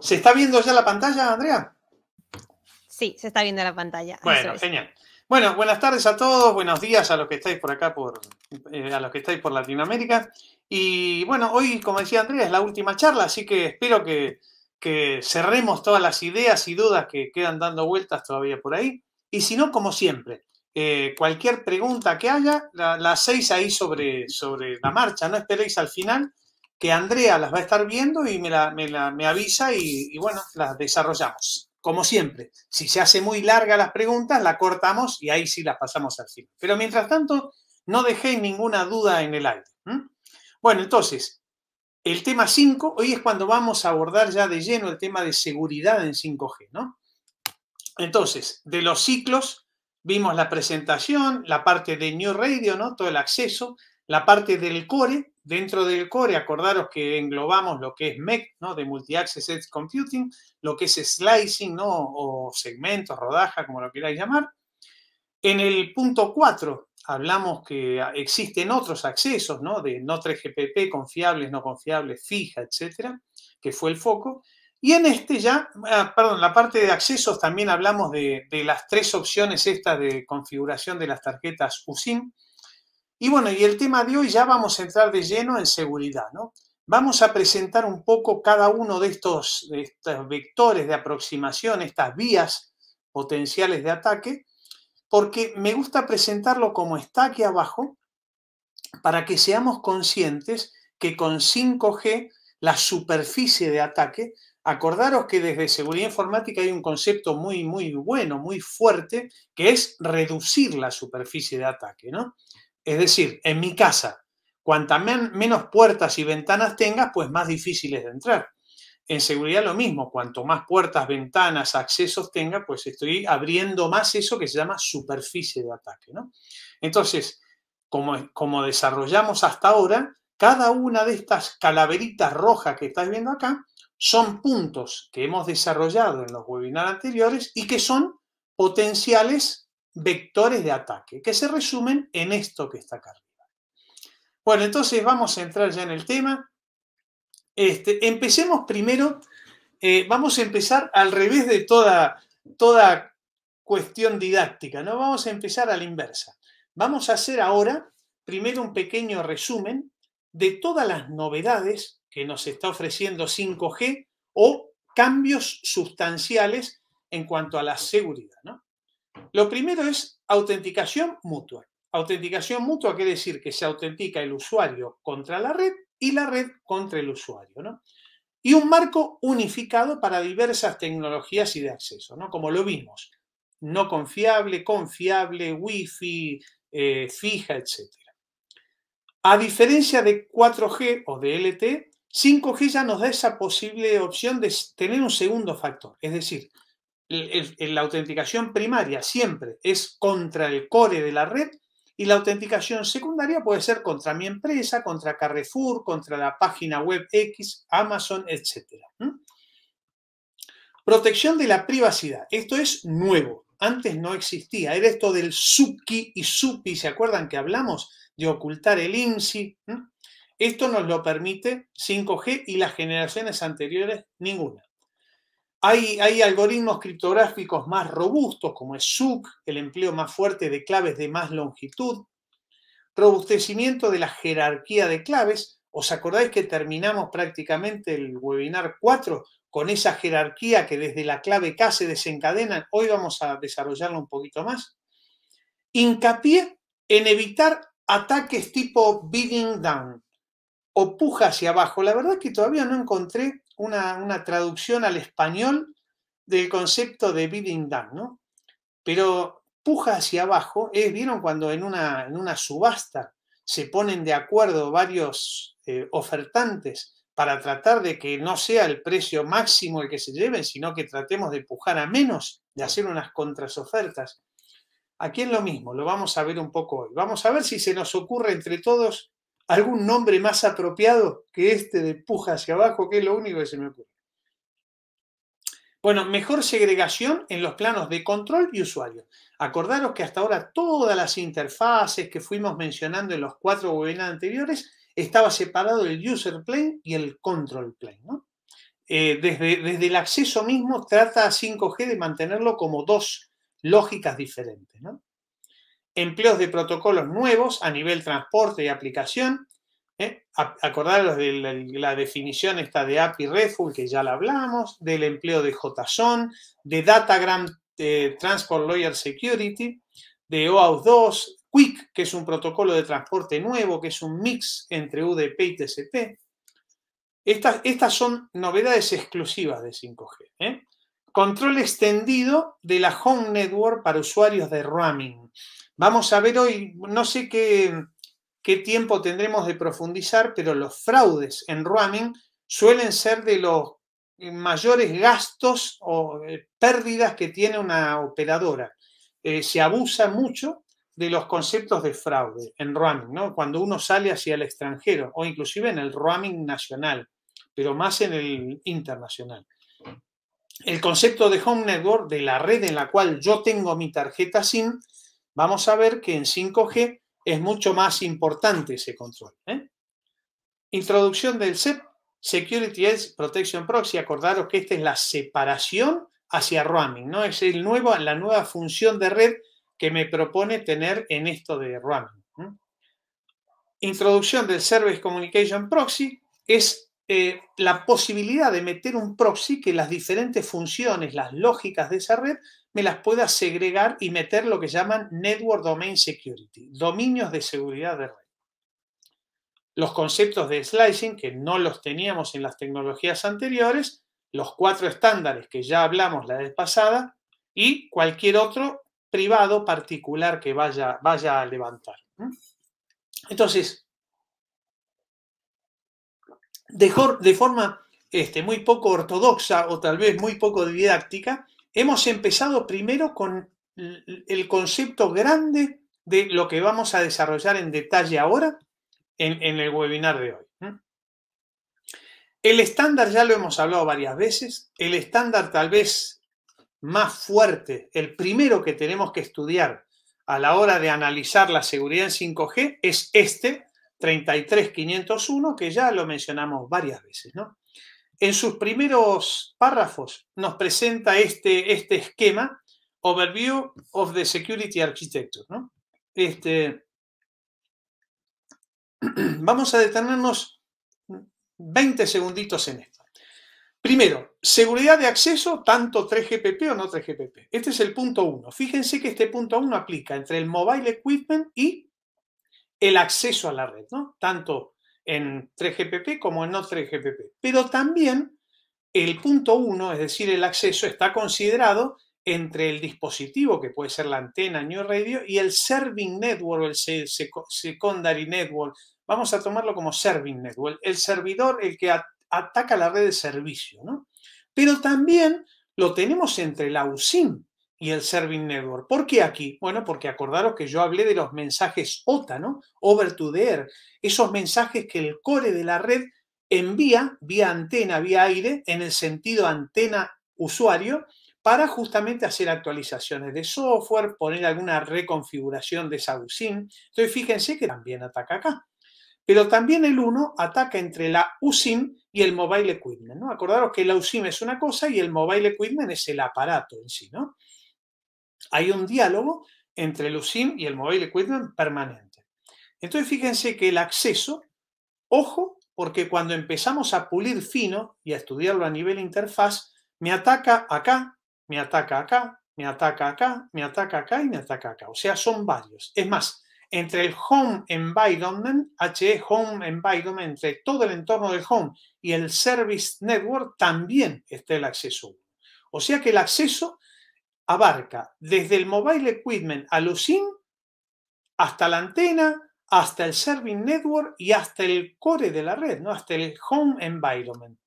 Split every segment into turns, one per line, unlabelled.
¿Se está viendo ya la pantalla, Andrea? Sí, se está viendo la pantalla. Bueno,
genial. Bueno, buenas tardes a todos, buenos días a los que estáis por acá, eh, a los que estáis por Latinoamérica. Y bueno, hoy, como decía Andrea, es la última charla, así que espero que, cerremos todas las ideas y dudas que quedan dando vueltas todavía por ahí. Y si no, como siempre, eh, cualquier pregunta que haya, la, la hacéis ahí sobre, sobre la marcha, no esperéis al final que Andrea las va a estar viendo y me, la, me, la, me avisa y, bueno, las desarrollamos. Como siempre, si se hace muy larga las preguntas, la cortamos y ahí sí las pasamos al final. Pero mientras tanto, no dejéis ninguna duda en el aire. Bueno, entonces, el tema 5, hoy es cuando vamos a abordar ya de lleno el tema de seguridad en 5G, ¿no? Entonces, de los ciclos, vimos la presentación, la parte de New Radio, ¿no? Todo el acceso, la parte del core, Dentro del core, acordaros que englobamos lo que es MEC, ¿no? de Multi-Access Edge Computing, lo que es slicing, o segmentos, rodaja, como lo queráis llamar. En el punto 4, hablamos que existen otros accesos, ¿no? De no 3GPP, confiables, no confiables, fija, etcétera, que fue el foco. Y en este ya, ah, perdón, la parte de accesos también hablamos de, de las tres opciones estas de configuración de las tarjetas USIM, y bueno, y el tema de hoy ya vamos a entrar de lleno en seguridad, ¿no? Vamos a presentar un poco cada uno de estos, estos vectores de aproximación, estas vías potenciales de ataque, porque me gusta presentarlo como está aquí abajo, para que seamos conscientes que con 5G, la superficie de ataque, acordaros que desde seguridad informática hay un concepto muy, muy bueno, muy fuerte, que es reducir la superficie de ataque, ¿no? Es decir, en mi casa, cuantas menos puertas y ventanas tengas, pues más difícil es de entrar. En seguridad lo mismo, cuanto más puertas, ventanas, accesos tenga, pues estoy abriendo más eso que se llama superficie de ataque. Entonces, como, como desarrollamos hasta ahora, cada una de estas calaveritas rojas que estáis viendo acá son puntos que hemos desarrollado en los webinars anteriores y que son potenciales vectores de ataque, que se resumen en esto que está acá arriba. Bueno, entonces vamos a entrar ya en el tema. Este, empecemos primero, eh, vamos a empezar al revés de toda, toda cuestión didáctica, ¿no? Vamos a empezar a la inversa. Vamos a hacer ahora primero un pequeño resumen de todas las novedades que nos está ofreciendo 5G o cambios sustanciales en cuanto a la seguridad, ¿no? Lo primero es autenticación mutua. Autenticación mutua quiere decir que se autentica el usuario contra la red y la red contra el usuario, Y un marco unificado para diversas tecnologías y de acceso, ¿no? Como lo vimos, no confiable, confiable, wifi, fi eh, fija, etc. A diferencia de 4G o de LTE, 5G ya nos da esa posible opción de tener un segundo factor, es decir, la autenticación primaria siempre es contra el core de la red y la autenticación secundaria puede ser contra mi empresa, contra Carrefour, contra la página web X, Amazon, etc. Protección de la privacidad. Esto es nuevo. Antes no existía. Era esto del SuKi y SUPI. ¿Se acuerdan que hablamos de ocultar el IMSI? Esto nos lo permite 5G y las generaciones anteriores ninguna. Hay, algoritmos criptográficos más robustos, como es SUC, el empleo más fuerte de claves de más longitud, robustecimiento de la jerarquía de claves. ¿Os acordáis que terminamos prácticamente el webinar 4 con esa jerarquía que desde la clave K se desencadenan? Hoy vamos a desarrollarlo un poquito más. Incapié en evitar ataques tipo bidding down o puja hacia abajo. La verdad es que todavía no encontré una, traducción al español del concepto de bidding down, ¿no? Pero puja hacia abajo, es, ¿vieron cuando en una, en una subasta se ponen de acuerdo varios eh, ofertantes para tratar de que no sea el precio máximo el que se lleven, sino que tratemos de pujar a menos, de hacer unas contrasofertas? Aquí es lo mismo, lo vamos a ver un poco hoy. Vamos a ver si se nos ocurre entre todos algún nombre más apropiado que este de puja hacia abajo, que es lo único que se me ocurre. Bueno, mejor segregación en los planos de control y usuario. Acordaros que hasta ahora todas las interfaces que fuimos mencionando en los cuatro webinars anteriores estaba separado el user plane y el control plane. Eh, desde, desde, el acceso mismo trata 5G de mantenerlo como dos lógicas diferentes empleos de protocolos nuevos a nivel transporte y aplicación. ¿eh? Acordaros de la, definición esta de API RESTful, que ya la hablamos, del empleo de JSON, de Datagram Transport Lawyer Security, de OAuth 2, QUIC, que es un protocolo de transporte nuevo, que es un mix entre UDP y TCP. Estas, estas son novedades exclusivas de 5G. ¿eh? Control extendido de la home network para usuarios de roaming. Vamos a ver hoy, no sé qué, tiempo tendremos de profundizar, pero los fraudes en roaming suelen ser de los mayores gastos o eh, pérdidas que tiene una operadora. Eh, se abusa mucho de los conceptos de fraude en roaming, ¿no? Cuando uno sale hacia el extranjero o inclusive en el roaming nacional, pero más en el internacional. El concepto de home network, de la red en la cual yo tengo mi tarjeta SIM, vamos a ver que en 5G es mucho más importante ese control. ¿eh? Introducción del SEP, Security Edge Protection Proxy. Acordaros que esta es la separación hacia roaming, ¿no? Es el nuevo, la nueva función de red que me propone tener en esto de roaming. Introducción del Service Communication Proxy es eh, la posibilidad de meter un proxy que las diferentes funciones, las lógicas de esa red, me las pueda segregar y meter lo que llaman Network Domain Security, dominios de seguridad de red. Los conceptos de slicing, que no los teníamos en las tecnologías anteriores, los cuatro estándares que ya hablamos la vez pasada y cualquier otro privado particular que vaya, vaya a levantar. Entonces, de, forma este, muy poco ortodoxa o tal vez muy poco didáctica, hemos empezado primero con el concepto grande de lo que vamos a desarrollar en detalle ahora en, en el webinar de hoy. El estándar ya lo hemos hablado varias veces, el estándar tal vez más fuerte, el primero que tenemos que estudiar a la hora de analizar la seguridad en 5G es este, 33501, que ya lo mencionamos varias veces. En sus primeros párrafos nos presenta este, este esquema, Overview of the Security Architecture. Este, vamos a detenernos 20 segunditos en esto. Primero, seguridad de acceso, tanto 3GPP o no 3GPP. Este es el punto 1. Fíjense que este punto 1 aplica entre el mobile equipment y el acceso a la red, ¿no? Tanto en 3GPP como en no 3GPP. Pero también el punto 1, es decir, el acceso, está considerado entre el dispositivo, que puede ser la antena New Radio, y el Serving Network o el Secondary Network. Vamos a tomarlo como Serving Network, el servidor, el que ataca la red de servicio, ¿no? Pero también lo tenemos entre la USIM y el Serving Network. ¿Por qué aquí? Bueno, porque acordaros que yo hablé de los mensajes OTA, ¿no? Over to the air, esos mensajes que el core de la red envía vía antena, vía aire, en el sentido antena usuario, para justamente hacer actualizaciones de software, poner alguna reconfiguración de esa USIM. Entonces, fíjense que también ataca acá. Pero también el 1 ataca entre la USIM y el Mobile Equipment, ¿no? Acordaros que la USIM es una cosa y el Mobile Equipment es el aparato en sí, ¿no? hay un diálogo entre el SIM y el Mobile Equipment permanente. Entonces fíjense que el acceso, ojo, porque cuando empezamos a pulir fino y a estudiarlo a nivel interfaz, me ataca acá, me ataca acá, me ataca acá, me ataca acá y me ataca acá. O sea, son varios. Es más, entre el home environment, HE home environment, entre todo el entorno del home y el service network, también está el acceso. O sea que el acceso abarca desde el mobile equipment al SIM, hasta la antena, hasta el serving network y hasta el core de la red, ¿no? hasta el home environment.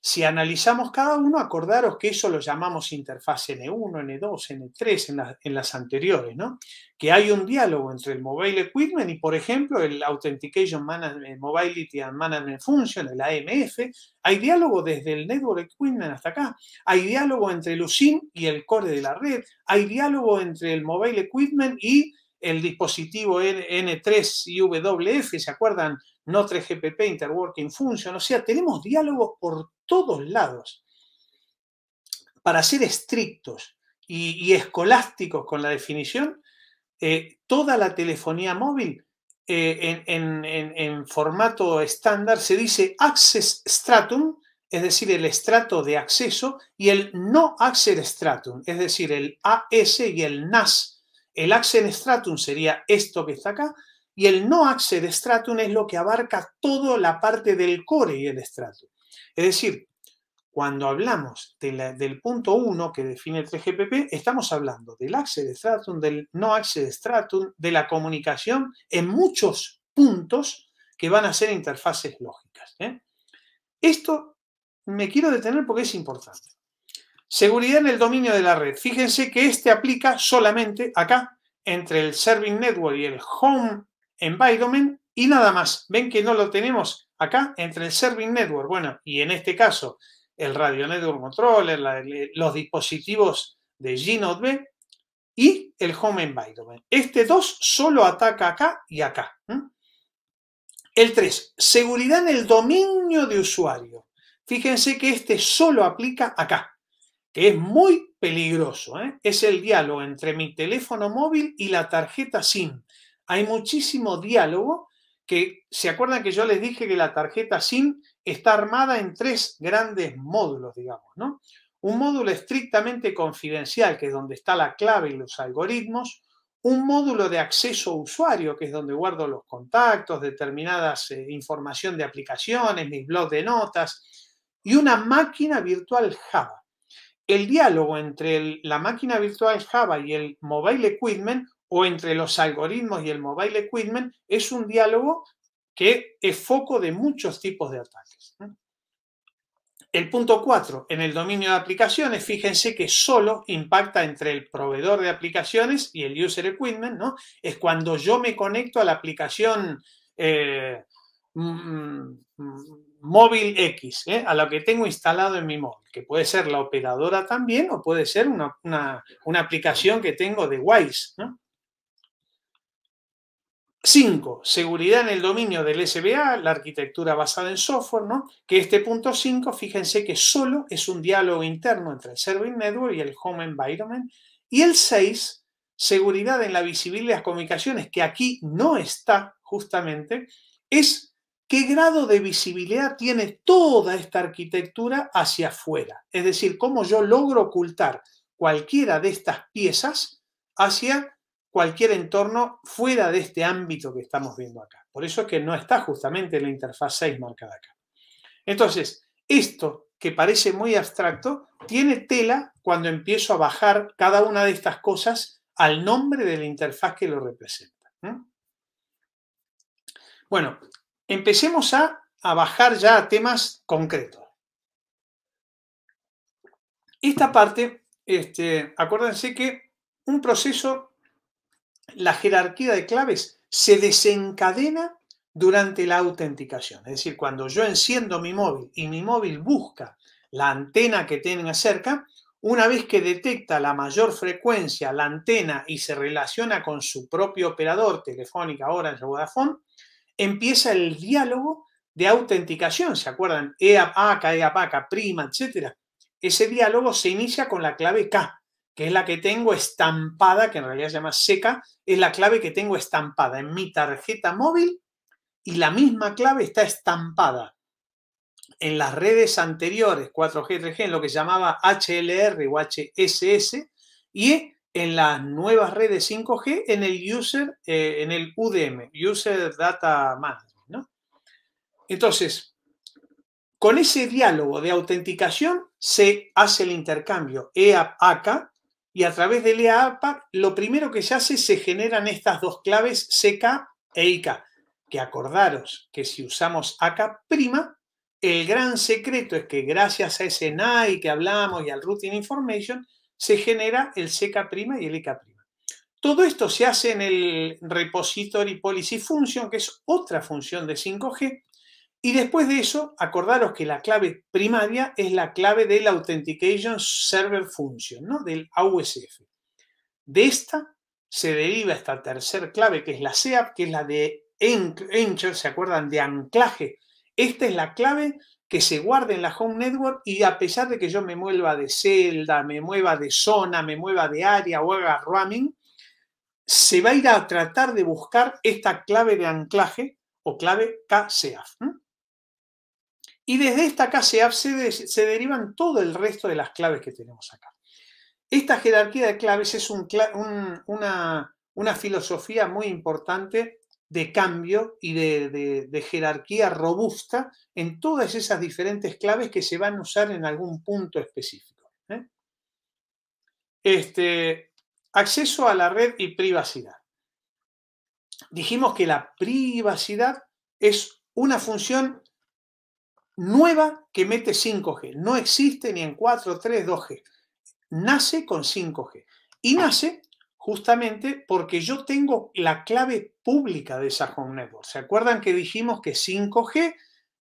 Si analizamos cada uno, acordaros que eso lo llamamos interfaz N1, N2, N3 en, en las anteriores, ¿no? que hay un diálogo entre el Mobile Equipment y, por ejemplo, el Authentication Management, eh, Mobility and Management Function, el AMF. Hay diálogo desde el Network Equipment hasta acá. Hay diálogo entre el USIM y el core de la red. Hay diálogo entre el Mobile Equipment y el dispositivo N3 y WF, ¿se acuerdan? No 3GPP, Interworking Function. O sea, tenemos diálogos por todos lados. Para ser estrictos y escolásticos con la definición, eh, toda la telefonía móvil eh, en, en, formato estándar se dice access stratum, es decir, el estrato de acceso, y el no access stratum, es decir, el AS y el NAS. El access stratum sería esto que está acá, y el no access stratum es lo que abarca toda la parte del core y el estrato. Es decir, cuando hablamos del punto 1 que define el 3GPP, estamos hablando del access de stratum, del no access stratum, de la comunicación en muchos puntos que van a ser interfaces lógicas. ¿eh? Esto me quiero detener porque es importante. Seguridad en el dominio de la red. Fíjense que este aplica solamente acá, entre el Serving Network y el Home Environment, y nada más. Ven que no lo tenemos acá, entre el Serving Network, bueno, y en este caso el Radio Network Controller, los dispositivos de G-Node B y el Home Environment. Este 2 solo ataca acá y acá. El 3, seguridad en el dominio de usuario. Fíjense que este solo aplica acá, que es muy peligroso. ¿eh? Es el diálogo entre mi teléfono móvil y la tarjeta SIM. Hay muchísimo diálogo que se acuerdan que yo les dije que la tarjeta SIM está armada en tres grandes módulos, digamos, ¿no? Un módulo estrictamente confidencial, que es donde está la clave y los algoritmos, un módulo de acceso usuario, que es donde guardo los contactos, determinadas eh, información de aplicaciones, mis blogs de notas, y una máquina virtual Java. El diálogo entre la máquina virtual Java y el mobile equipment o entre los algoritmos y el mobile equipment es un diálogo que es foco de muchos tipos de ataques. El punto 4, en el dominio de aplicaciones, fíjense que solo impacta entre el proveedor de aplicaciones y el user equipment, ¿no? Es cuando yo me conecto a la aplicación eh, mm, mm, móvil X, ¿eh? a lo que tengo instalado en mi móvil, que puede ser la operadora también o puede ser una, una aplicación que tengo de Wise, ¿no? 5. Seguridad en el dominio del SBA, la arquitectura basada en software, ¿no? Que este punto 5, fíjense que solo es un diálogo interno entre el Serving Network y el Home Environment. Y el 6, seguridad en la visibilidad de las comunicaciones, que aquí no está justamente, es qué grado de visibilidad tiene toda esta arquitectura hacia afuera. Es decir, cómo yo logro ocultar cualquiera de estas piezas hacia cualquier entorno fuera de este ámbito que estamos viendo acá. Por eso es que no está justamente la interfaz 6 marcada acá. Entonces, esto que parece muy abstracto, tiene tela cuando empiezo a bajar cada una de estas cosas al nombre de la interfaz que lo representa. Bueno, empecemos a, bajar ya a temas concretos. Esta parte, este, acuérdense que un proceso la jerarquía de claves se desencadena durante la autenticación. Es decir, cuando yo enciendo mi móvil y mi móvil busca la antena que tenga cerca, una vez que detecta la mayor frecuencia, la antena y se relaciona con su propio operador, Telefónica, Orange o Vodafone, empieza el diálogo de autenticación. ¿Se acuerdan? EAP, EAPACA, e prima, etc. Ese diálogo se inicia con la clave K que es la que tengo estampada, que en realidad se llama seca, es la clave que tengo estampada en mi tarjeta móvil y la misma clave está estampada en las redes anteriores 4G, 3G, en lo que se llamaba HLR o HSS y en las nuevas redes 5G en el user, eh, en el UDM, User Data Management. ¿no? Entonces, con ese diálogo de autenticación se hace el intercambio eap ak y a través del EAPAC lo primero que se hace se generan estas dos claves CK e IK, que acordaros que si usamos AK', el gran secreto es que gracias a ese NAI que hablamos y al Routing Information, se genera el CK' y el IK'. Todo esto se hace en el Repository Policy Function, que es otra función de 5G, y después de eso, acordaros que la clave primaria es la clave del Authentication Server Function, ¿no? del AUSF. De esta se deriva esta tercera clave, que es la SEAP, que es la de Anchor, ¿se acuerdan? De anclaje. Esta es la clave que se guarda en la Home Network y a pesar de que yo me mueva de celda, me mueva de zona, me mueva de área o haga roaming, se va a ir a tratar de buscar esta clave de anclaje o clave KSEAF. Y desde esta casa se, se derivan todo el resto de las claves que tenemos acá. Esta jerarquía de claves es una, filosofía muy importante de cambio y de, jerarquía robusta en todas esas diferentes claves que se van a usar en algún punto específico. ¿eh? Este, acceso a la red y privacidad. Dijimos que la privacidad es una función nueva que mete 5G. No existe ni en 4, 3, 2G. Nace con 5G. Y nace justamente porque yo tengo la clave pública de esa home network. ¿Se acuerdan que dijimos que 5G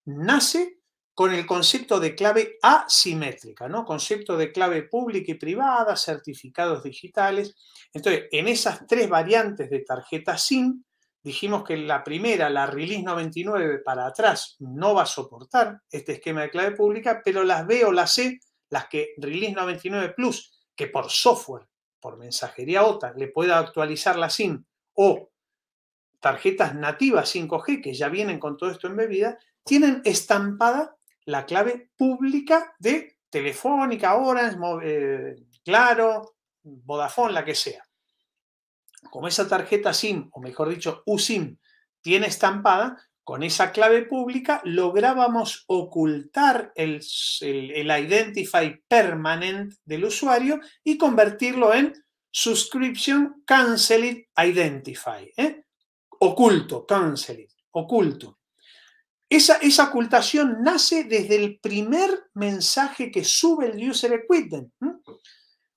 nace con el concepto de clave asimétrica, ¿no? Concepto de clave pública y privada, certificados digitales. Entonces, en esas tres variantes de tarjeta SIM, dijimos que la primera, la release 99 para atrás, no va a soportar este esquema de clave pública, pero las B o las C, las que release 99 Plus, que por software, por mensajería OTA, le pueda actualizar la SIM o tarjetas nativas 5G que ya vienen con todo esto embebida, tienen estampada la clave pública de Telefónica, Orange, eh, Claro, Vodafone, la que sea como esa tarjeta SIM, o mejor dicho, USIM, tiene estampada, con esa clave pública lográbamos ocultar el, identify permanent del usuario y convertirlo en subscription it identify. ¿eh? Oculto, it, oculto. Esa, esa, ocultación nace desde el primer mensaje que sube el user equipment.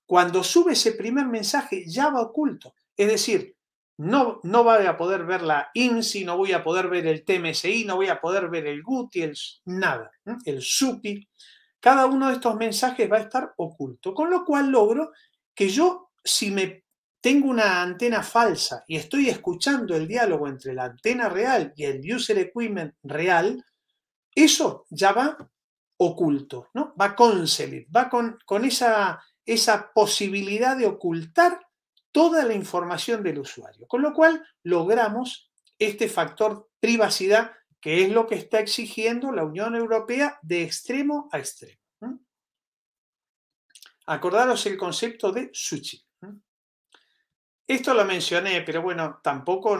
Cuando sube ese primer mensaje ya va oculto. Es decir, no, no voy a poder ver la INSI, no voy a poder ver el TMSI, no voy a poder ver el GUTI, el, nada, el SUPI. Cada uno de estos mensajes va a estar oculto, con lo cual logro que yo, si me tengo una antena falsa y estoy escuchando el diálogo entre la antena real y el user equipment real, eso ya va oculto, ¿no? Va con va con, con esa, esa posibilidad de ocultar toda la información del usuario, con lo cual logramos este factor privacidad que es lo que está exigiendo la Unión Europea de extremo a extremo. Acordaros el concepto de sushi. Esto lo mencioné, pero bueno, tampoco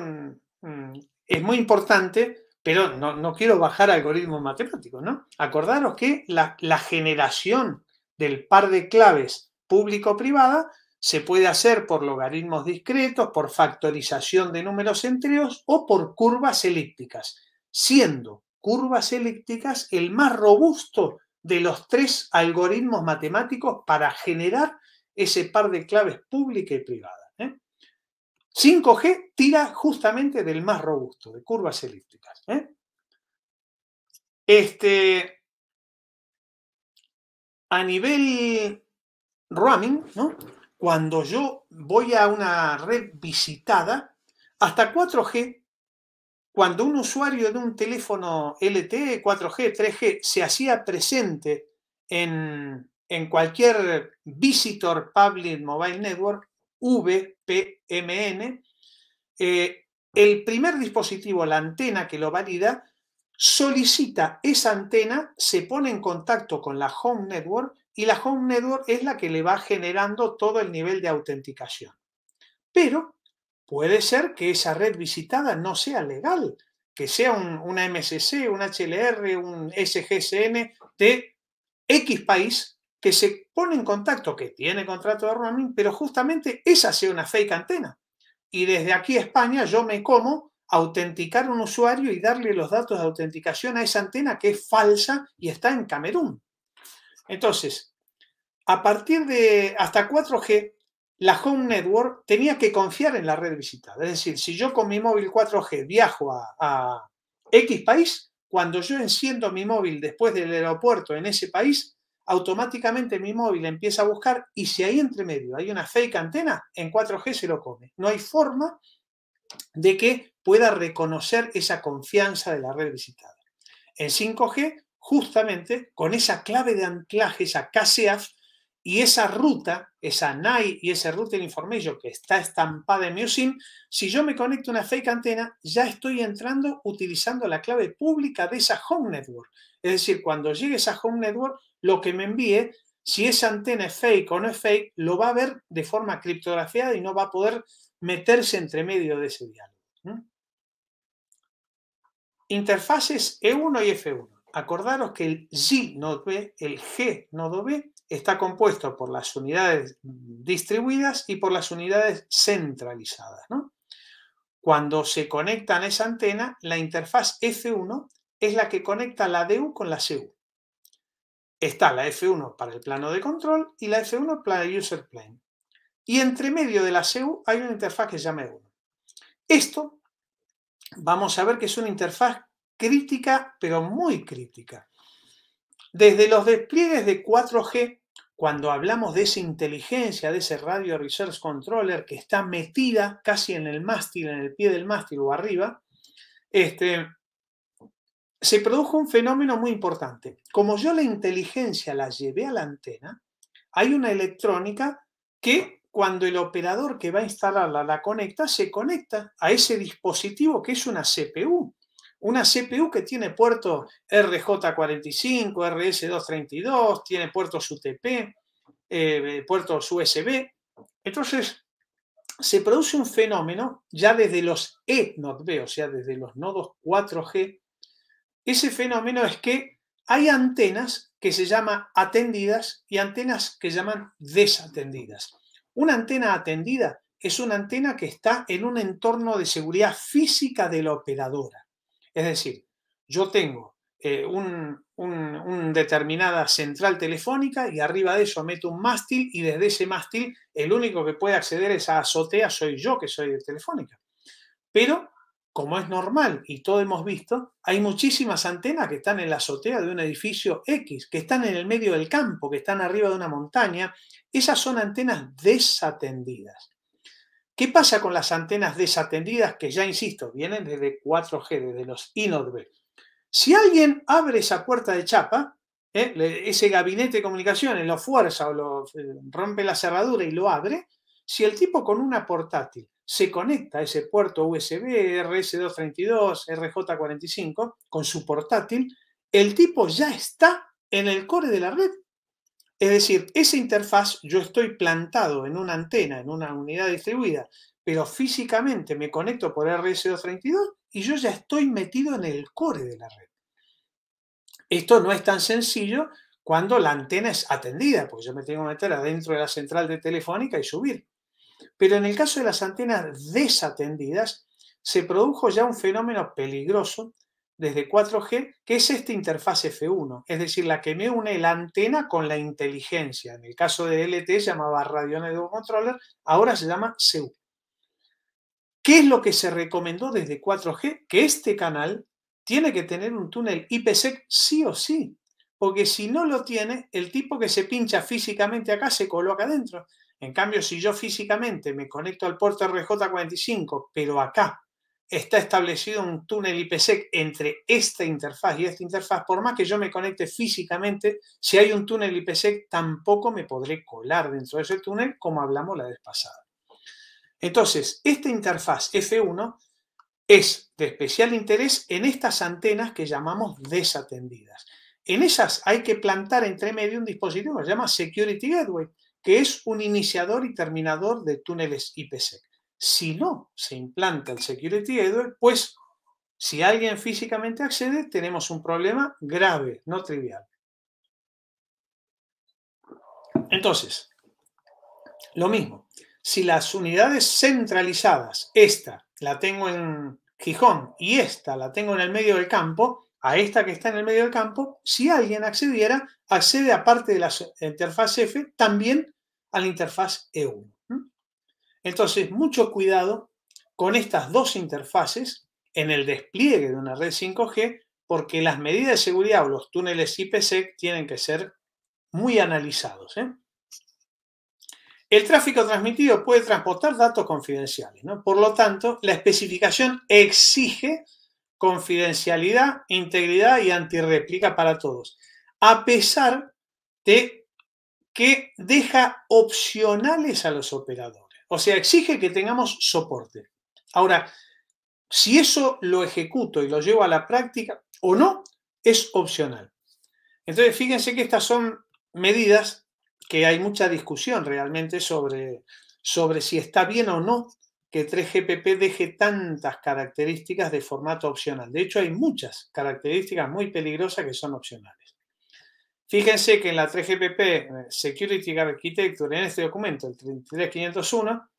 es muy importante, pero no, quiero bajar algoritmos matemáticos, ¿no? Acordaros que la, la generación del par de claves público-privada se puede hacer por logaritmos discretos, por factorización de números enteros o por curvas elípticas, siendo curvas elípticas el más robusto de los tres algoritmos matemáticos para generar ese par de claves pública y privada. 5 ¿eh? 5G tira justamente del más robusto, de curvas elípticas. ¿eh? Este, a nivel roaming, ¿no? cuando yo voy a una red visitada, hasta 4G, cuando un usuario de un teléfono LTE, 4G, 3G se hacía presente en, cualquier Visitor Public Mobile Network, VPMN, eh, el primer dispositivo, la antena que lo valida, solicita esa antena, se pone en contacto con la Home Network y la Home Network es la que le va generando todo el nivel de autenticación. Pero puede ser que esa red visitada no sea legal, que sea una MSC, un HLR, un SGSN de X país que se pone en contacto, que tiene contrato de roaming, pero justamente esa sea una fake antena. Y desde aquí a España yo me como autenticar un usuario y darle los datos de autenticación a esa antena que es falsa y está en Camerún. Entonces, a partir de hasta 4G, la Home Network tenía que confiar en la red visitada. Es decir, si yo con mi móvil 4G viajo a, X país, cuando yo enciendo mi móvil después del aeropuerto en ese país, automáticamente mi móvil empieza a buscar y si hay entre medio hay una fake antena, en 4G se lo come. No hay forma de que pueda reconocer esa confianza de la red visitada. En 5G justamente con esa clave de anclaje, esa KCF, y esa ruta, esa NAI y ese Router information que está estampada en mi si yo me conecto a una fake antena, ya estoy entrando utilizando la clave pública de esa home network. Es decir, cuando llegue esa home network, lo que me envíe, si esa antena es fake o no es fake, lo va a ver de forma criptografiada y no va a poder meterse entre medio de ese diálogo. Interfaces E1 y F1 acordaros que el G nodo B, el G nodo B, está compuesto por las unidades distribuidas y por las unidades centralizadas. Cuando se conectan esa antena, la interfaz F1 es la que conecta la DU con la CU. Está la F1 para el plano de control y la F1 para el user plane. Y entre medio de la CU hay una interfaz que se llama E1. Esto vamos a ver que es una interfaz crítica, pero muy crítica. Desde los despliegues de 4G, cuando hablamos de esa inteligencia, de ese Radio Research Controller que está metida casi en el mástil, en el pie del mástil o arriba, este, se produjo un fenómeno muy importante. Como yo la inteligencia la llevé a la antena, hay una electrónica que cuando el operador que va a instalarla la conecta, se conecta a ese dispositivo que es una CPU una CPU que tiene puertos RJ45, RS232, tiene puertos UTP, eh, eh, puertos USB. Entonces, se produce un fenómeno ya desde los e B, o sea, desde los nodos 4G. Ese fenómeno es que hay antenas que se llaman atendidas y antenas que se llaman desatendidas. Una antena atendida es una antena que está en un entorno de seguridad física de la operadora. Es decir, yo tengo eh, una determinada central telefónica y arriba de eso meto un mástil y desde ese mástil el único que puede acceder a esa azotea soy yo, que soy de telefónica. Pero, como es normal y todo hemos visto, hay muchísimas antenas que están en la azotea de un edificio X, que están en el medio del campo, que están arriba de una montaña. Esas son antenas desatendidas. ¿Qué pasa con las antenas desatendidas que ya insisto, vienen desde 4G, desde los INODB? Si alguien abre esa puerta de chapa, ¿eh? ese gabinete de comunicaciones lo fuerza o lo eh, rompe la cerradura y lo abre, si el tipo con una portátil se conecta a ese puerto USB RS232, RJ45 con su portátil, el tipo ya está en el core de la red es decir, esa interfaz yo estoy plantado en una antena, en una unidad distribuida, pero físicamente me conecto por RS232 y yo ya estoy metido en el core de la red. Esto no es tan sencillo cuando la antena es atendida, porque yo me tengo que meter adentro de la central de telefónica y subir. Pero en el caso de las antenas desatendidas, se produjo ya un fenómeno peligroso desde 4G, que es esta interfaz F1, es decir, la que me une la antena con la inteligencia. En el caso de LTE, se llamaba Radio Network Controller, ahora se llama CU. ¿Qué es lo que se recomendó desde 4G? Que este canal tiene que tener un túnel IPsec sí o sí, porque si no lo tiene, el tipo que se pincha físicamente acá se coloca adentro. En cambio, si yo físicamente me conecto al puerto RJ45, pero acá está establecido un túnel IPsec entre esta interfaz y esta interfaz, por más que yo me conecte físicamente, si hay un túnel IPsec tampoco me podré colar dentro de ese túnel, como hablamos la vez pasada. Entonces, esta interfaz F1 es de especial interés en estas antenas que llamamos desatendidas. En esas hay que plantar entre medio un dispositivo que se llama Security Gateway, que es un iniciador y terminador de túneles IPsec. Si no se implanta el security Edward, pues si alguien físicamente accede, tenemos un problema grave, no trivial. Entonces, lo mismo, si las unidades centralizadas, esta la tengo en Gijón y esta la tengo en el medio del campo, a esta que está en el medio del campo, si alguien accediera, accede aparte de la interfaz F, también a la interfaz E1. Entonces, mucho cuidado con estas dos interfaces en el despliegue de una red 5G, porque las medidas de seguridad o los túneles IPsec tienen que ser muy analizados. ¿eh? El tráfico transmitido puede transportar datos confidenciales. Por lo tanto, la especificación exige confidencialidad, integridad y antirréplica para todos. A pesar de que deja opcionales a los operadores. O sea, exige que tengamos soporte. Ahora, si eso lo ejecuto y lo llevo a la práctica o no, es opcional. Entonces, fíjense que estas son medidas que hay mucha discusión realmente sobre, sobre si está bien o no que 3GPP deje tantas características de formato opcional. De hecho, hay muchas características muy peligrosas que son opcionales. Fíjense que en la 3GPP eh, Security Architecture, en este documento, el 33501,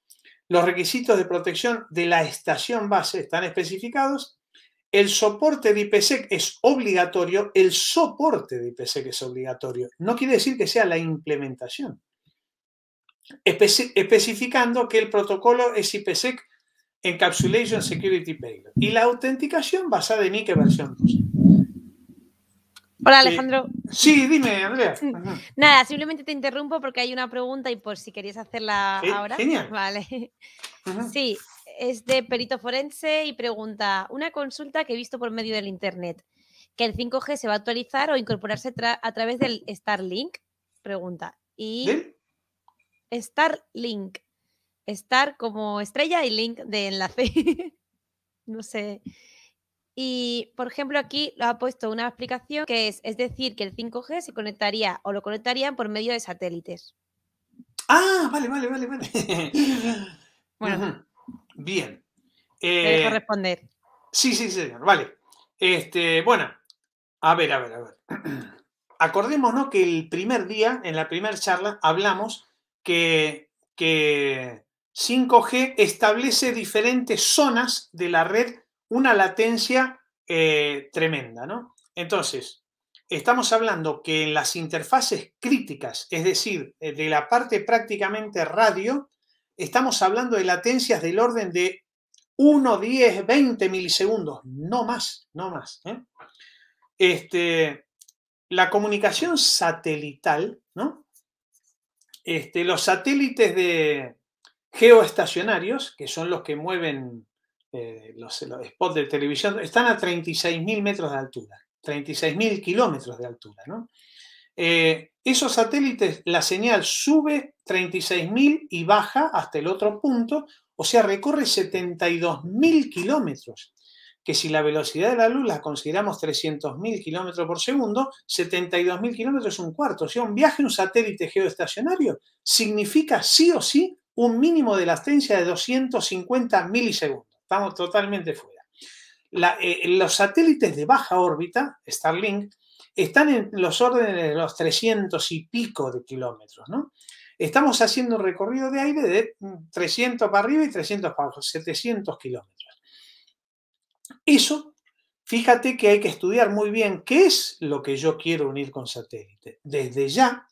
los requisitos de protección de la estación base están especificados. El soporte de IPsec es obligatorio. El soporte de IPsec es obligatorio. No quiere decir que sea la implementación. especificando que el protocolo es IPsec Encapsulation Security Payload. Y la autenticación basada en IKE versión 2.
Hola eh, Alejandro. Sí, dime, Andrea. Nada, simplemente te interrumpo porque hay una pregunta y por si querías hacerla ahora. Vale. Sí, es de Perito Forense y pregunta, una consulta que he visto por medio del Internet, que el 5G se va a actualizar o incorporarse a través del Starlink, pregunta. Y Starlink. Star como estrella y link de enlace. no sé y, por ejemplo, aquí lo ha puesto una explicación que es, es decir, que el 5G se conectaría o lo conectarían por medio de satélites. Ah, vale, vale, vale, vale.
bueno. Bien. Eh, responder. Sí, sí, señor. Vale. Este, bueno, a ver, a ver, a ver. Acordémonos que el primer día, en la primera charla, hablamos que, que 5G establece diferentes zonas de la red una latencia eh, tremenda, ¿no? Entonces, estamos hablando que en las interfaces críticas, es decir, eh, de la parte prácticamente radio, estamos hablando de latencias del orden de 1, 10, 20 milisegundos, no más, no más. ¿eh? Este, la comunicación satelital, ¿no? Este, los satélites de geoestacionarios, que son los que mueven eh, los, spots de televisión, están a 36.000 metros de altura, 36.000 kilómetros de altura. Eh, esos satélites, la señal sube 36.000 y baja hasta el otro punto, o sea, recorre 72.000 kilómetros, que si la velocidad de la luz la consideramos 300.000 kilómetros por segundo, 72.000 kilómetros es un cuarto. O sea, un viaje un satélite geoestacionario significa sí o sí un mínimo de latencia de 250 milisegundos. Estamos totalmente fuera. Eh, los satélites de baja órbita, Starlink, están en los órdenes de los 300 y pico de kilómetros, Estamos haciendo un recorrido de aire de 300 mm, para arriba y 300 para abajo, 700 kilómetros. Eso, fíjate que hay que estudiar muy bien qué es lo que yo quiero unir con satélite. Desde ya,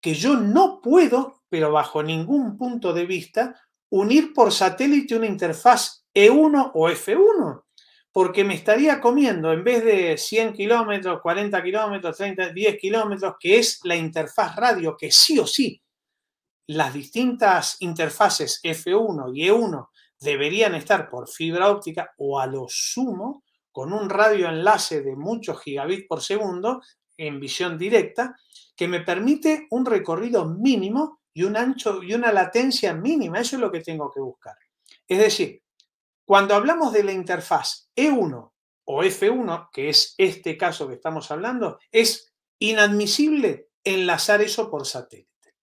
que yo no puedo, pero bajo ningún punto de vista, unir por satélite una interfaz e1 o F1, porque me estaría comiendo en vez de 100 kilómetros, 40 kilómetros, 30, 10 kilómetros, que es la interfaz radio, que sí o sí las distintas interfaces F1 y E1 deberían estar por fibra óptica o a lo sumo con un radio enlace de muchos gigabits por segundo en visión directa que me permite un recorrido mínimo y un ancho y una latencia mínima. Eso es lo que tengo que buscar. Es decir, cuando hablamos de la interfaz E1 o F1, que es este caso que estamos hablando, es inadmisible enlazar eso por satélite.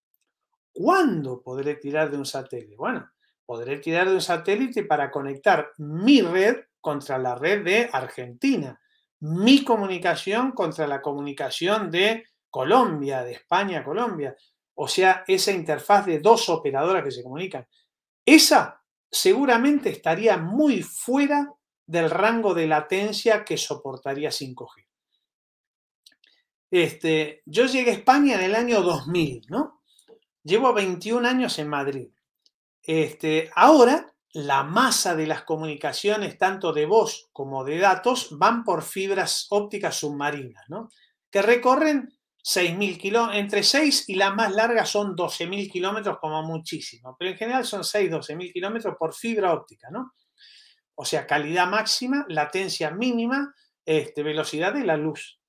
¿Cuándo podré tirar de un satélite? Bueno, podré tirar de un satélite para conectar mi red contra la red de Argentina, mi comunicación contra la comunicación de Colombia, de España a Colombia. O sea, esa interfaz de dos operadoras que se comunican. Esa seguramente estaría muy fuera del rango de latencia que soportaría 5G. Este, yo llegué a España en el año 2000, ¿no? Llevo 21 años en Madrid. Este, ahora la masa de las comunicaciones, tanto de voz como de datos, van por fibras ópticas submarinas, ¿no? Que recorren 6.000 kilómetros, entre 6 y la más larga son 12.000 kilómetros como muchísimo, pero en general son 6, 12.000 kilómetros por fibra óptica, ¿no? O sea, calidad máxima, latencia mínima, este, velocidad de la luz.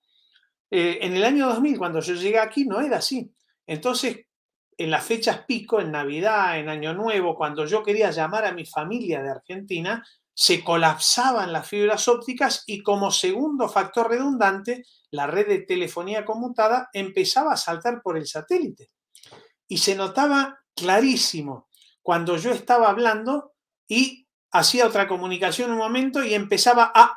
Eh, en el año 2000, cuando yo llegué aquí, no era así. Entonces, en las fechas pico, en Navidad, en Año Nuevo, cuando yo quería llamar a mi familia de Argentina, se colapsaban las fibras ópticas y como segundo factor redundante, la red de telefonía conmutada empezaba a saltar por el satélite. Y se notaba clarísimo cuando yo estaba hablando y hacía otra comunicación un momento y empezaba a,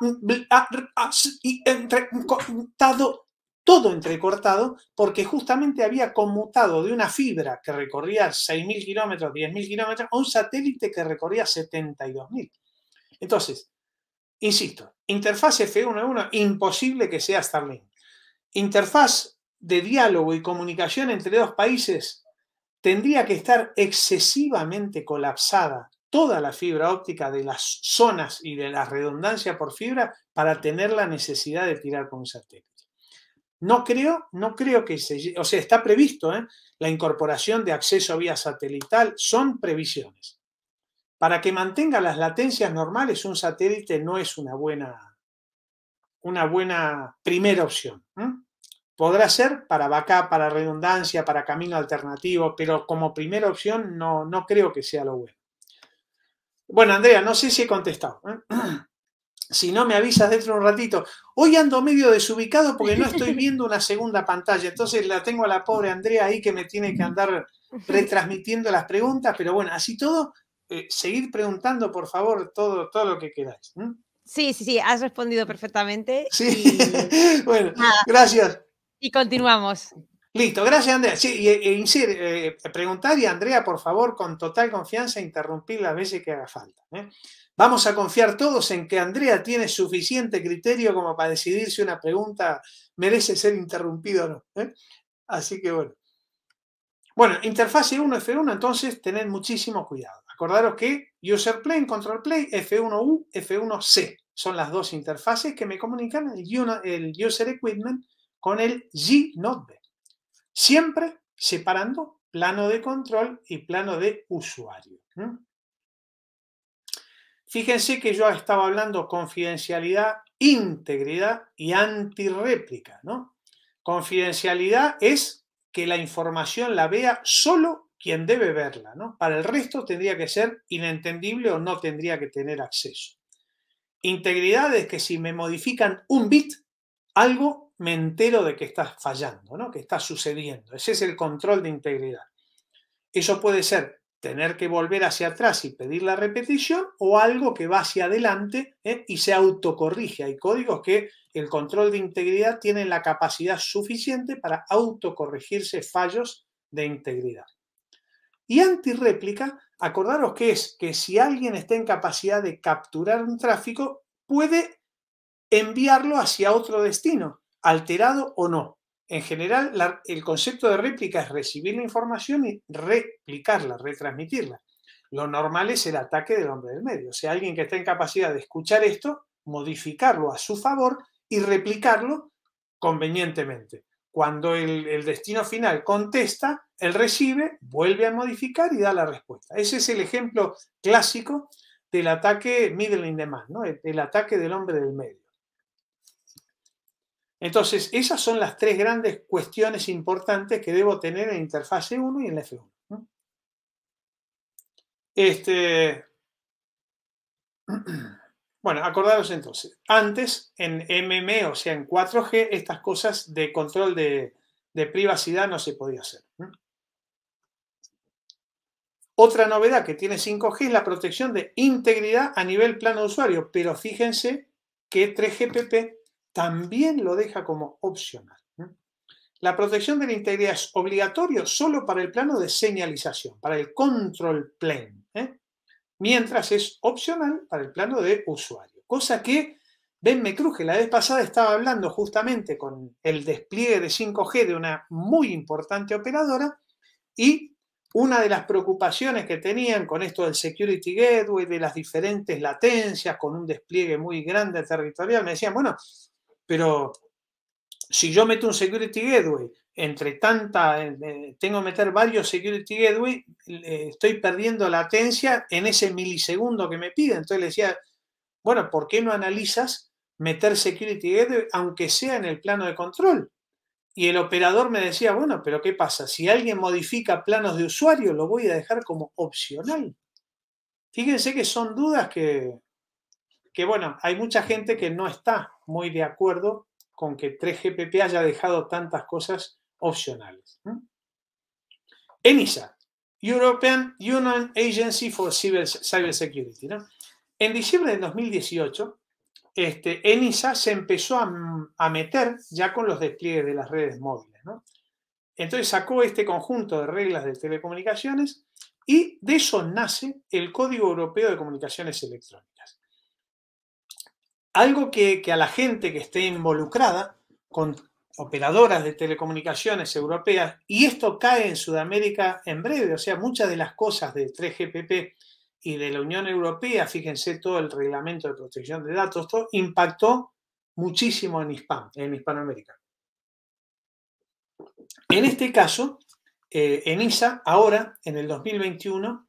todo entrecortado, porque justamente había conmutado de una fibra que recorría 6.000 kilómetros, 10.000 kilómetros, a un satélite que recorría 72.000. Entonces, insisto, interfaz F1.1, imposible que sea Starlink. Interfaz de diálogo y comunicación entre dos países tendría que estar excesivamente colapsada toda la fibra óptica de las zonas y de la redundancia por fibra para tener la necesidad de tirar con un satélite. No creo, no creo que se... O sea, está previsto ¿eh? la incorporación de acceso vía satelital, son previsiones. Para que mantenga las latencias normales, un satélite no es una buena, una buena primera opción. Podrá ser para vaca, para redundancia, para camino alternativo, pero como primera opción no, no creo que sea lo bueno. Bueno, Andrea, no sé si he contestado. Si no, me avisas dentro de un ratito. Hoy ando medio desubicado porque no estoy viendo una segunda pantalla. Entonces la tengo a la pobre Andrea ahí que me tiene que andar
retransmitiendo
las preguntas. Pero bueno, así todo, eh, Seguir preguntando, por favor, todo, todo lo que queráis.
Sí, sí, sí, has respondido perfectamente. Sí,
bueno, gracias.
Y continuamos.
Listo, gracias Andrea. Sí, e, e eh, preguntar y Andrea, por favor, con total confianza, interrumpir las veces que haga falta. ¿eh? Vamos a confiar todos en que Andrea tiene suficiente criterio como para decidir si una pregunta merece ser interrumpida o no. Así que bueno. Bueno, interfase 1F1, entonces tened muchísimo cuidado. Acordaros que user plane, control Play, F1U, F1C son las dos interfaces que me comunican el, user equipment con el G node. Siempre separando plano de control y plano de usuario. Fíjense que yo estaba hablando confidencialidad, integridad y antirréplica, ¿no? Confidencialidad es que la información la vea solo quien debe verla, ¿no? Para el resto tendría que ser inentendible o no tendría que tener acceso. Integridad es que si me modifican un bit, algo me entero de que está fallando, ¿no? Que está sucediendo. Ese es el control de integridad. Eso puede ser tener que volver hacia atrás y pedir la repetición o algo que va hacia adelante ¿eh? y se autocorrige. Hay códigos que el control de integridad tiene la capacidad suficiente para autocorregirse fallos de integridad. Y antirréplica, acordaros que es que si alguien está en capacidad de capturar un tráfico, puede enviarlo hacia otro destino, alterado o no. En general, el concepto de réplica es recibir la información y replicarla, retransmitirla. Lo normal es el ataque del hombre del medio. O sea, alguien que está en capacidad de escuchar esto, modificarlo a su favor y replicarlo convenientemente. Cuando el, destino final contesta, él recibe, vuelve a modificar y da la respuesta. Ese es el ejemplo clásico del ataque middle in demand, ¿no? el, ataque del hombre del medio. Entonces, esas son las tres grandes cuestiones importantes que debo tener en interfase 1 y en la F1. Este. Bueno, acordaros entonces, antes en MM, o sea en 4G, estas cosas de control de, privacidad no se podía hacer. Otra novedad que tiene 5G es la protección de integridad a nivel plano de usuario, pero fíjense que 3GPP también lo deja como opcional. La protección de la integridad es obligatorio solo para el plano de señalización, para el control plane mientras es opcional para el plano de usuario. Cosa que Ben me cruje. La vez pasada estaba hablando justamente con el despliegue de 5G de una muy importante operadora y una de las preocupaciones que tenían con esto del Security Gateway, de las diferentes latencias, con un despliegue muy grande territorial, me decían, bueno, pero si yo meto un Security Gateway entre tanta, eh, tengo que meter varios security gateway, estoy perdiendo latencia en ese milisegundo que me pide. Entonces le decía, bueno, ¿por qué no analizas meter security gateway aunque sea en el plano de control? Y el operador me decía, bueno, pero ¿qué pasa? Si alguien modifica planos de usuario, lo voy a dejar como opcional. Fíjense que son dudas que, que bueno, hay mucha gente que no está muy de acuerdo con que 3GPP haya dejado tantas cosas opcionales. ENISA, European Union Agency for Cyber, Security. En diciembre de 2018, este, ENISA se empezó a, meter ya con los despliegues de las redes móviles. Entonces sacó este conjunto de reglas de telecomunicaciones y de eso nace el Código Europeo de Comunicaciones Electrónicas. Algo que, que a la gente que esté involucrada con operadoras de telecomunicaciones europeas y esto cae en Sudamérica en breve, o sea, muchas de las cosas de 3GPP y de la Unión Europea, fíjense todo el reglamento de protección de datos, impactó muchísimo en, Hispan, en Hispanoamérica. En este caso, eh, ENISA, ahora, en el 2021,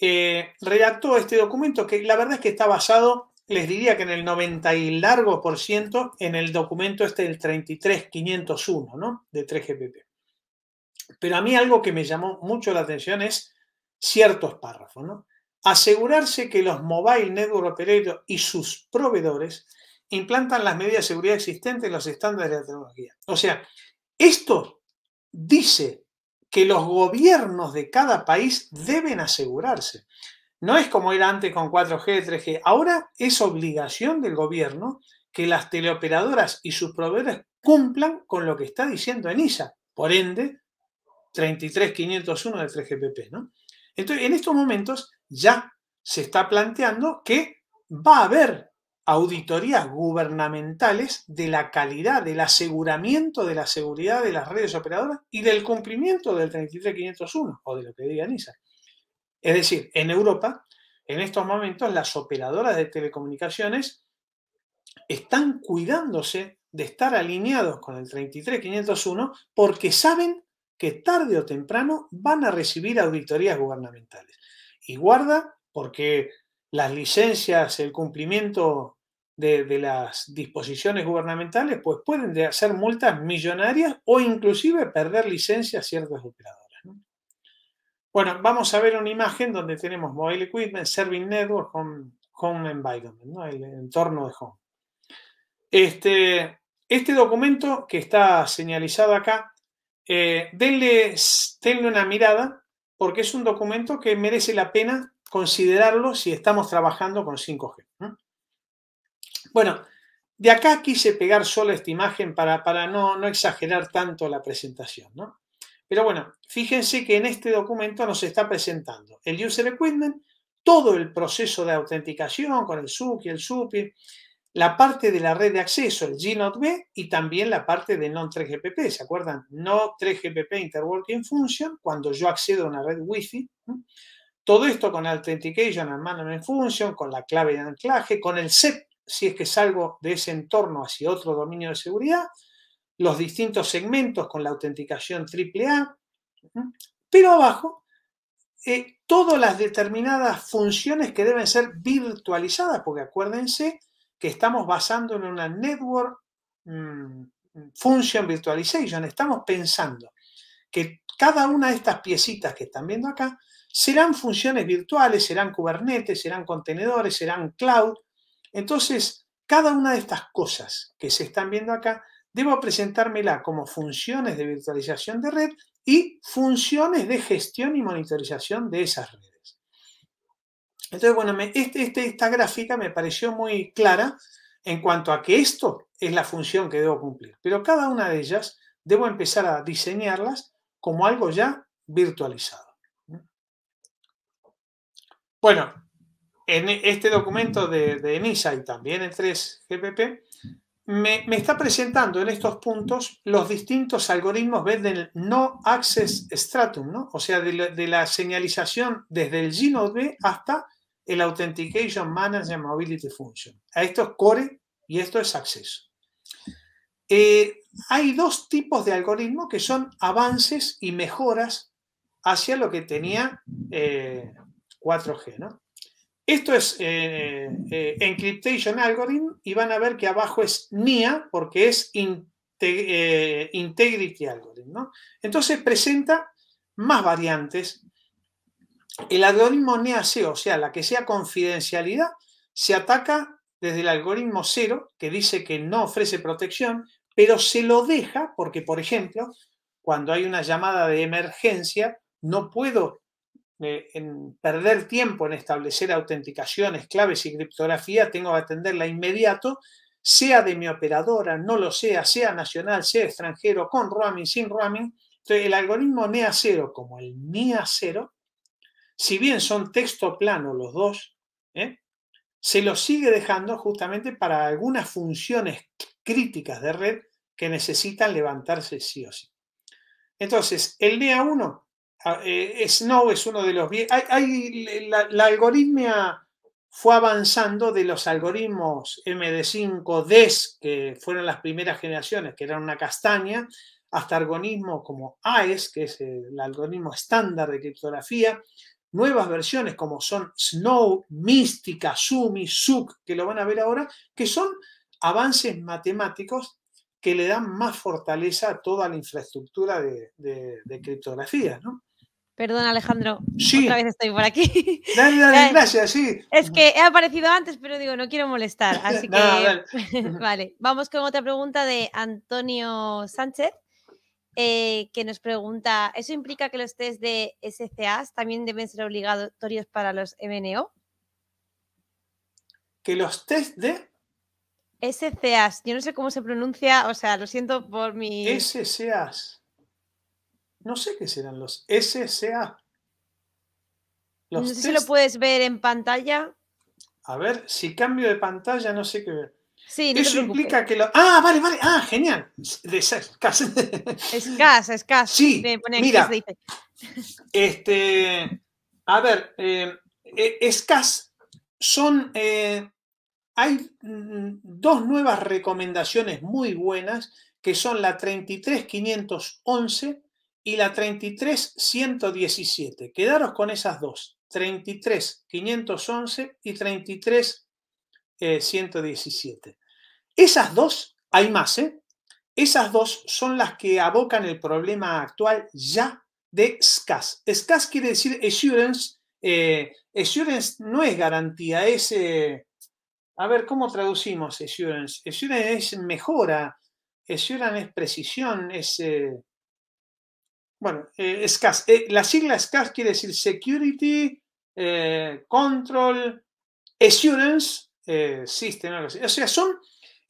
eh, redactó este documento que la verdad es que está basado les diría que en el 90 y largo por ciento, en el documento este el 33501, ¿no? De 3GPP. Pero a mí algo que me llamó mucho la atención es ciertos párrafos, ¿no? Asegurarse que los mobile network operators y sus proveedores implantan las medidas de seguridad existentes y los estándares de tecnología. O sea, esto dice que los gobiernos de cada país deben asegurarse. No es como era antes con 4G, 3G. Ahora es obligación del gobierno que las teleoperadoras y sus proveedores cumplan con lo que está diciendo ENISA. Por ende, 33501 de 3GPP, ¿no? Entonces, en estos momentos ya se está planteando que va a haber auditorías gubernamentales de la calidad, del aseguramiento de la seguridad de las redes operadoras y del cumplimiento del 33501 o de lo que diga NISA. Es decir, en Europa, en estos momentos, las operadoras de telecomunicaciones están cuidándose de estar alineados con el 33501 porque saben que tarde o temprano van a recibir auditorías gubernamentales. Y guarda porque las licencias, el cumplimiento de, las disposiciones gubernamentales, pues pueden hacer multas millonarias o inclusive perder licencias ciertos operadores. Bueno, vamos a ver una imagen donde tenemos Mobile Equipment, Serving Network, Home, home Environment, ¿no? el entorno de Home. Este, este documento que está señalizado acá, eh, denle, una mirada porque es un documento que merece la pena considerarlo si estamos trabajando con 5G. Bueno, de acá quise pegar solo esta imagen para, no, no, exagerar tanto la presentación. ¿no? Pero bueno, fíjense que en este documento nos está presentando el User Equipment, todo el proceso de autenticación con el y el SUPI, la parte de la red de acceso, el GNOTB, y también la parte de non-3GPP. ¿Se acuerdan? No 3GPP Interworking Function, cuando yo accedo a una red Wi-Fi. Todo esto con Authentication and Management Function, con la clave de anclaje, con el SEP, si es que salgo de ese entorno hacia otro dominio de seguridad, los distintos segmentos con la autenticación AAA, pero abajo eh, todas las determinadas funciones que deben ser virtualizadas, porque acuérdense que estamos basando en una network mm, function virtualization, estamos pensando que cada una de estas piecitas que están viendo acá serán funciones virtuales, serán Kubernetes, serán contenedores, serán cloud. Entonces, cada una de estas cosas que se están viendo acá debo presentármela como funciones de virtualización de red y funciones de gestión y monitorización de esas redes. Entonces, bueno, este, este, esta gráfica me pareció muy clara en cuanto a que esto es la función que debo cumplir, pero cada una de ellas debo empezar a diseñarlas como algo ya virtualizado. Bueno, en e, este documento de, de ENISA y también en 3GPP, me, está presentando en estos puntos los distintos algoritmos el no access stratum, ¿no? o sea, de la, señalización desde el Gino hasta el Authentication Manager Mobility Function. A esto es core y esto es acceso. Eh, hay dos tipos de algoritmos que son avances y mejoras hacia lo que tenía 4G. Eh, ¿no? Esto es eh, eh Algorithm y van a ver que abajo es NIA porque es eh, Integrity Algorithm. Entonces presenta más variantes. El algoritmo nia C, o sea, la que sea confidencialidad, se ataca desde el algoritmo cero, que dice que no ofrece protección, pero se lo deja porque, por ejemplo, cuando hay una llamada de emergencia, no puedo eh, en perder tiempo en establecer autenticaciones, claves y criptografía, tengo que atenderla inmediato, sea de mi operadora, no lo sea, sea nacional, sea extranjero, con roaming, sin roaming. Entonces, el algoritmo NEA0 como el NIA0, si bien son texto plano los dos, ¿eh? se los sigue dejando justamente para algunas funciones críticas de red que necesitan levantarse sí o sí. Entonces, el NEA1 Ah, eh, Snow es uno de los... Hay, la, algoritmia fue avanzando de los algoritmos MD5DES, que fueron las primeras generaciones, que eran una castaña, hasta algoritmos como AES, que es el algoritmo estándar de criptografía, nuevas versiones como son Snow, Mística, Sumi, Suk, que lo van a ver ahora, que son avances matemáticos que le dan más fortaleza a toda la infraestructura de, de criptografía. ¿no?
Perdón, Alejandro. Sí. Otra vez estoy por aquí. Dale, dale, eh, gracias, sí. Es que he aparecido antes, pero digo, no quiero molestar. Así que. vale, vamos con otra pregunta de Antonio Sánchez, eh, que nos pregunta: ¿Eso implica que los test de SCAs también deben ser obligatorios para los MNO? ¿Que los test de.? SCAs, yo no sé cómo se pronuncia, o sea, lo siento por mi. SCAs.
No sé qué serán los
SSA. no sé si lo puedes ver en pantalla.
A ver, si cambio de pantalla, no sé qué ver.
Sí, Eso implica
que lo. Ah, vale, vale. Ah, genial. De escas.
Escas, Sí. mira.
Este. A ver, eh, eh, escas son. Eh, hay mm, dos nuevas recomendaciones muy buenas que son la 33511 y la 33117. Quedaros con esas dos, 33511 y 33117. Eh, esas dos, hay más, ¿eh? Esas dos son las que abocan el problema actual ya de SCAS. SCAS quiere decir assurance. assurance eh, no es garantía, es... Eh, a ver, ¿cómo traducimos assurance? Assurance es mejora, assurance es precisión, es... Eh, bueno, eh, SCAS, eh, la sigla SCAS quiere decir Security, eh, Control, Assurance System, O sea, son,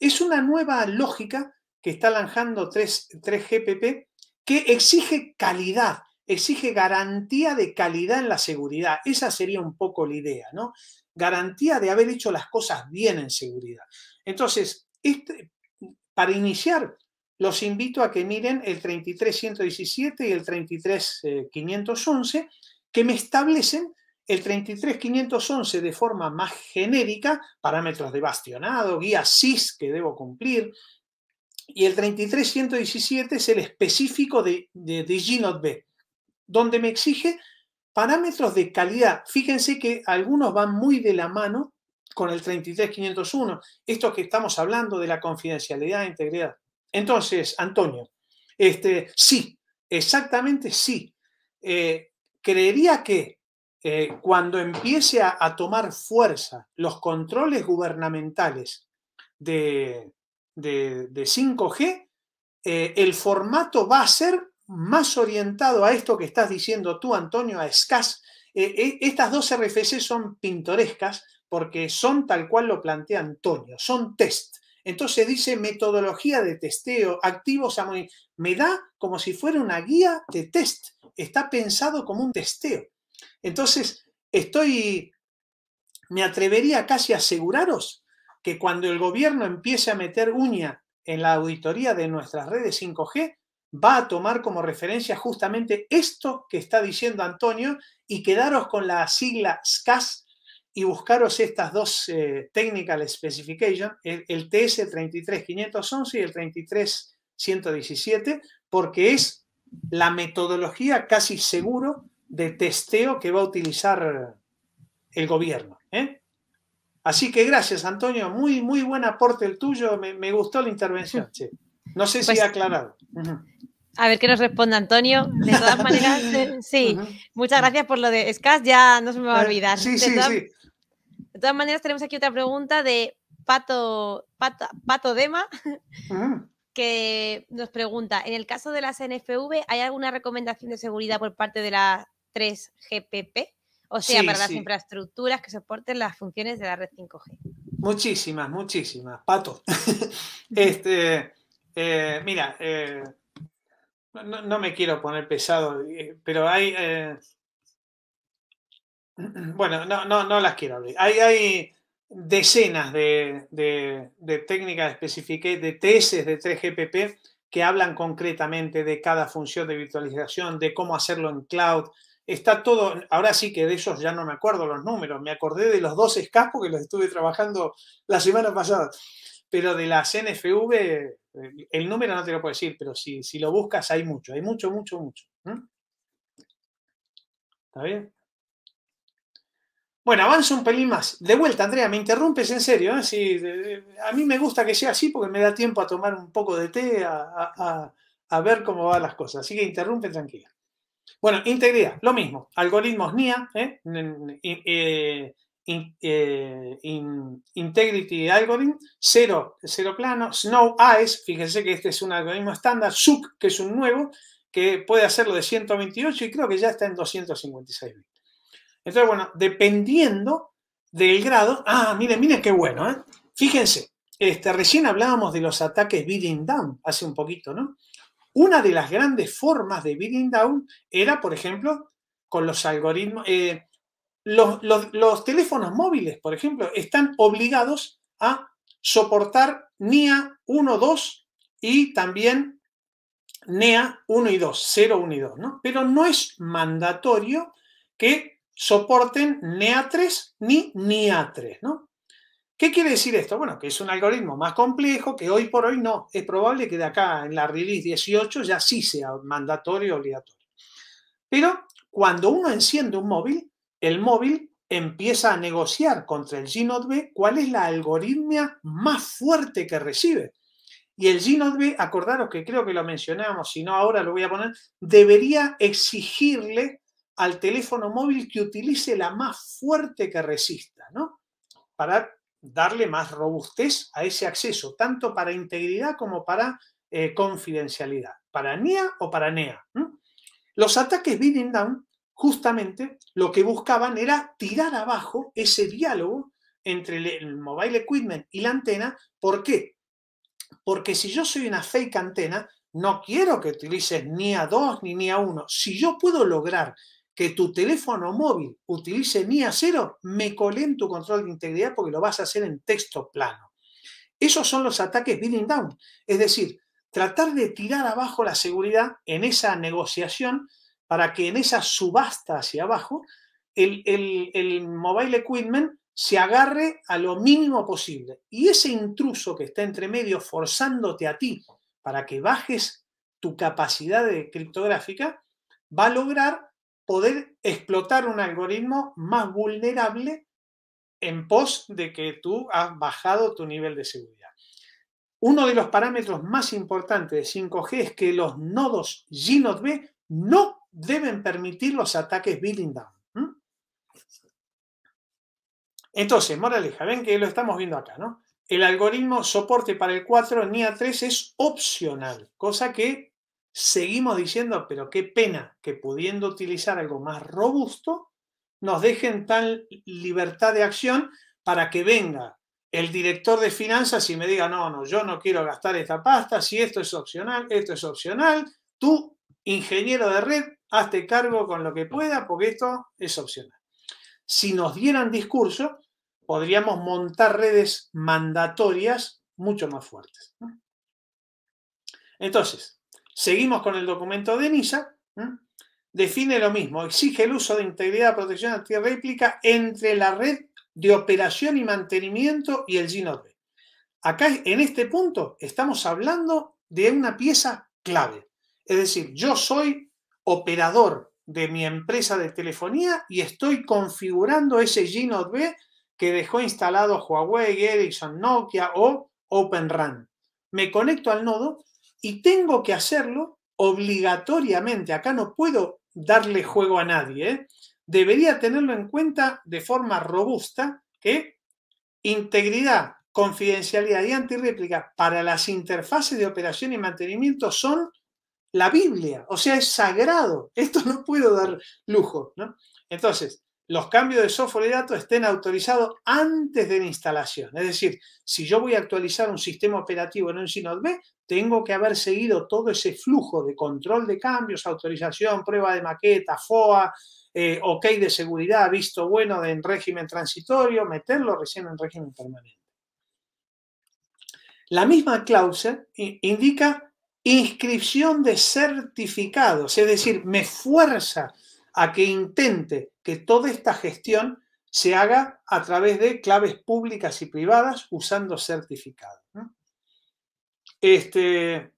es una nueva lógica que está lanzando 3, gpp que exige calidad, exige garantía de calidad en la seguridad. Esa sería un poco la idea, ¿no? Garantía de haber hecho las cosas bien en seguridad. Entonces, este, para iniciar los invito a que miren el 33117 y el 33511, eh, que me establecen el 33511 de forma más genérica, parámetros de bastionado, guía SIS que debo cumplir, y el 33117 es el específico de, de, de B, donde me exige parámetros de calidad. Fíjense que algunos van muy de la mano con el 33501, esto que estamos hablando de la confidencialidad e integridad. Entonces, Antonio, este, sí, exactamente sí. Eh, creería que eh, cuando empiece a, tomar fuerza los controles gubernamentales de, 5G, eh, el formato va a ser más orientado a esto que estás diciendo tú, Antonio, a SCAS. estas dos RFC son pintorescas porque son tal cual lo plantea Antonio, son test entonces dice metodología de testeo, activos a Me da como si fuera una guía de test. Está pensado como un testeo. Entonces, estoy, me atrevería casi a aseguraros que cuando el gobierno empiece a meter uña en la auditoría de nuestras redes 5G, va a tomar como referencia justamente esto que está diciendo Antonio y quedaros con la sigla SCAS y buscaros estas dos eh, Technical Specification, el, TS 33511 y el 33117, porque es la metodología casi seguro de testeo que va a utilizar el gobierno. ¿eh? Así que gracias, Antonio. Muy, muy buen aporte el tuyo. Me, gustó
la intervención.
No sé si pues ha aclarado.
A ver qué nos responde Antonio. De todas maneras, sí, muchas gracias por lo de Scas, ya no se me va a eh, olvidar. Sí, sí, sí. De todas maneras, tenemos aquí otra pregunta de Pato, Dema, ah. que nos pregunta, en el caso de las NFV, ¿hay alguna recomendación de seguridad por parte de la 3GPP? O sea, para las infraestructuras que soporten las funciones de la red 5G.
Muchísimas, muchísimas, Pato. este, eh, mira, eh, no, me quiero poner pesado, eh, pero hay... Bueno, no, no, no las quiero abrir. Hay, decenas de, técnicas específicas, de tesis de 3GPP que hablan concretamente de cada función de virtualización, de cómo hacerlo en cloud. Está todo, ahora sí que de esos ya no me acuerdo los números, me acordé de los dos escapos que los estuve trabajando la semana pasada, pero de las NFV, eh, el número no te lo puedo decir, pero si lo buscas hay mucho, hay mucho, mucho, mucho. ¿Está bien? Bueno, avanza un pelín más. De vuelta, Andrea, me interrumpes en serio. ¿eh? a mí me gusta que sea así porque me da tiempo a tomar un poco de té, a, ver cómo van las cosas. Así que interrumpe tranquila. Bueno, integridad, lo mismo. Algoritmos NIA, ¿eh? e, e, integrity Algorithm, cero, plano, Snow Eyes, fíjense que este es un algoritmo estándar, SUC, que es un nuevo, que puede hacerlo de 128 y creo que ya está en 256 entonces, bueno, dependiendo del grado. Ah, miren, miren qué bueno, ¿eh? Fíjense, este, recién hablábamos de los ataques bidding down hace un poquito, ¿no? Una de las grandes formas de bidding down era, por ejemplo, con los algoritmos. Eh, los, los, teléfonos móviles, por ejemplo, están obligados a soportar NIA 1, 2 y también NEA 1 y 2, 0, 1 y 2, ¿no? Pero no es mandatorio que soporten NEA3 ni NIA3, ¿no? ¿Qué quiere decir esto? Bueno, que es un algoritmo más complejo, que hoy por hoy no. Es probable que de acá en la release 18 ya sí sea mandatorio o obligatorio. Pero cuando uno enciende un móvil, el móvil empieza a negociar contra el Gnode B cuál es la algoritmia más fuerte que recibe. Y el Gnode B, acordaros que creo que lo mencionábamos, si no ahora lo voy a poner, debería exigirle al teléfono móvil que utilice la más fuerte que resista, ¿no? Para darle más robustez a ese acceso, tanto para integridad como para eh, confidencialidad, para NIA o para NEA. ¿Mm? Los ataques bidding down, justamente, lo que buscaban era tirar abajo ese diálogo entre el mobile equipment y la antena. ¿Por qué? Porque si yo soy una fake antena, no quiero que utilices NIA 2 ni NIA 1. Si yo puedo lograr que tu teléfono móvil utilice mi 0, me colé en tu control de integridad porque lo vas a hacer en texto plano. Esos son los ataques bidding down, es decir, tratar de tirar abajo la seguridad en esa negociación para que en esa subasta hacia abajo el, el mobile equipment se agarre a lo mínimo posible. Y ese intruso que está entre medio forzándote a ti para que bajes tu capacidad de criptográfica, va a lograr poder explotar un algoritmo más vulnerable en pos de que tú has bajado tu nivel de seguridad. Uno de los parámetros más importantes de 5G es que los nodos GNB no deben permitir los ataques building down. Entonces, moraleja, ven que lo estamos viendo acá, ¿no? El algoritmo soporte para el 4 NIA3 es opcional, cosa que seguimos diciendo, pero qué pena que pudiendo utilizar algo más robusto, nos dejen tal libertad de acción para que venga el director de finanzas y me diga, no, no, yo no quiero gastar esta pasta, si esto es opcional, esto es opcional, tú, ingeniero de red, hazte cargo con lo que pueda porque esto es opcional. Si nos dieran discurso, podríamos montar redes mandatorias mucho más fuertes. Entonces, Seguimos con el documento de NISA. Define lo mismo, exige el uso de integridad, protección réplica entre la red de operación y mantenimiento y el GNOP. E. Acá, en este punto, estamos hablando de una pieza clave. Es decir, yo soy operador de mi empresa de telefonía y estoy configurando ese GNOP e que dejó instalado Huawei, Ericsson, Nokia o OpenRAN. Me conecto al nodo y tengo que hacerlo obligatoriamente. Acá no puedo darle juego a nadie. ¿eh? Debería tenerlo en cuenta de forma robusta que integridad, confidencialidad y antirréplica para las interfaces de operación y mantenimiento son la Biblia. O sea, es sagrado. Esto no puedo dar lujo. Entonces, los cambios de software y datos estén autorizados antes de la instalación. Es decir, si yo voy a actualizar un sistema operativo en un Synod tengo que haber seguido todo ese flujo de control de cambios, autorización, prueba de maqueta, FOA, eh, ok de seguridad, visto bueno en régimen transitorio, meterlo recién en régimen permanente. La misma cláusula indica inscripción de certificados, es decir, me fuerza a que intente que toda esta gestión se haga a través de claves públicas y privadas usando certificados. Este,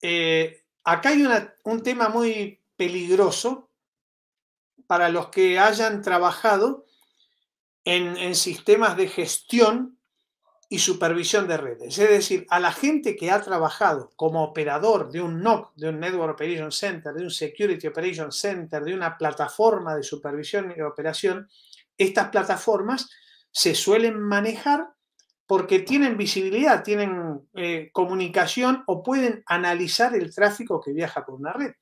eh, acá hay un tema muy peligroso para los que hayan trabajado en, en sistemas de gestión y supervisión de redes. Es decir, a la gente que ha trabajado como operador de un NOC, de un Network Operation Center, de un Security Operation Center, de una plataforma de supervisión y operación, estas plataformas se suelen manejar porque tienen visibilidad, tienen eh, comunicación o pueden analizar el tráfico que viaja por una red.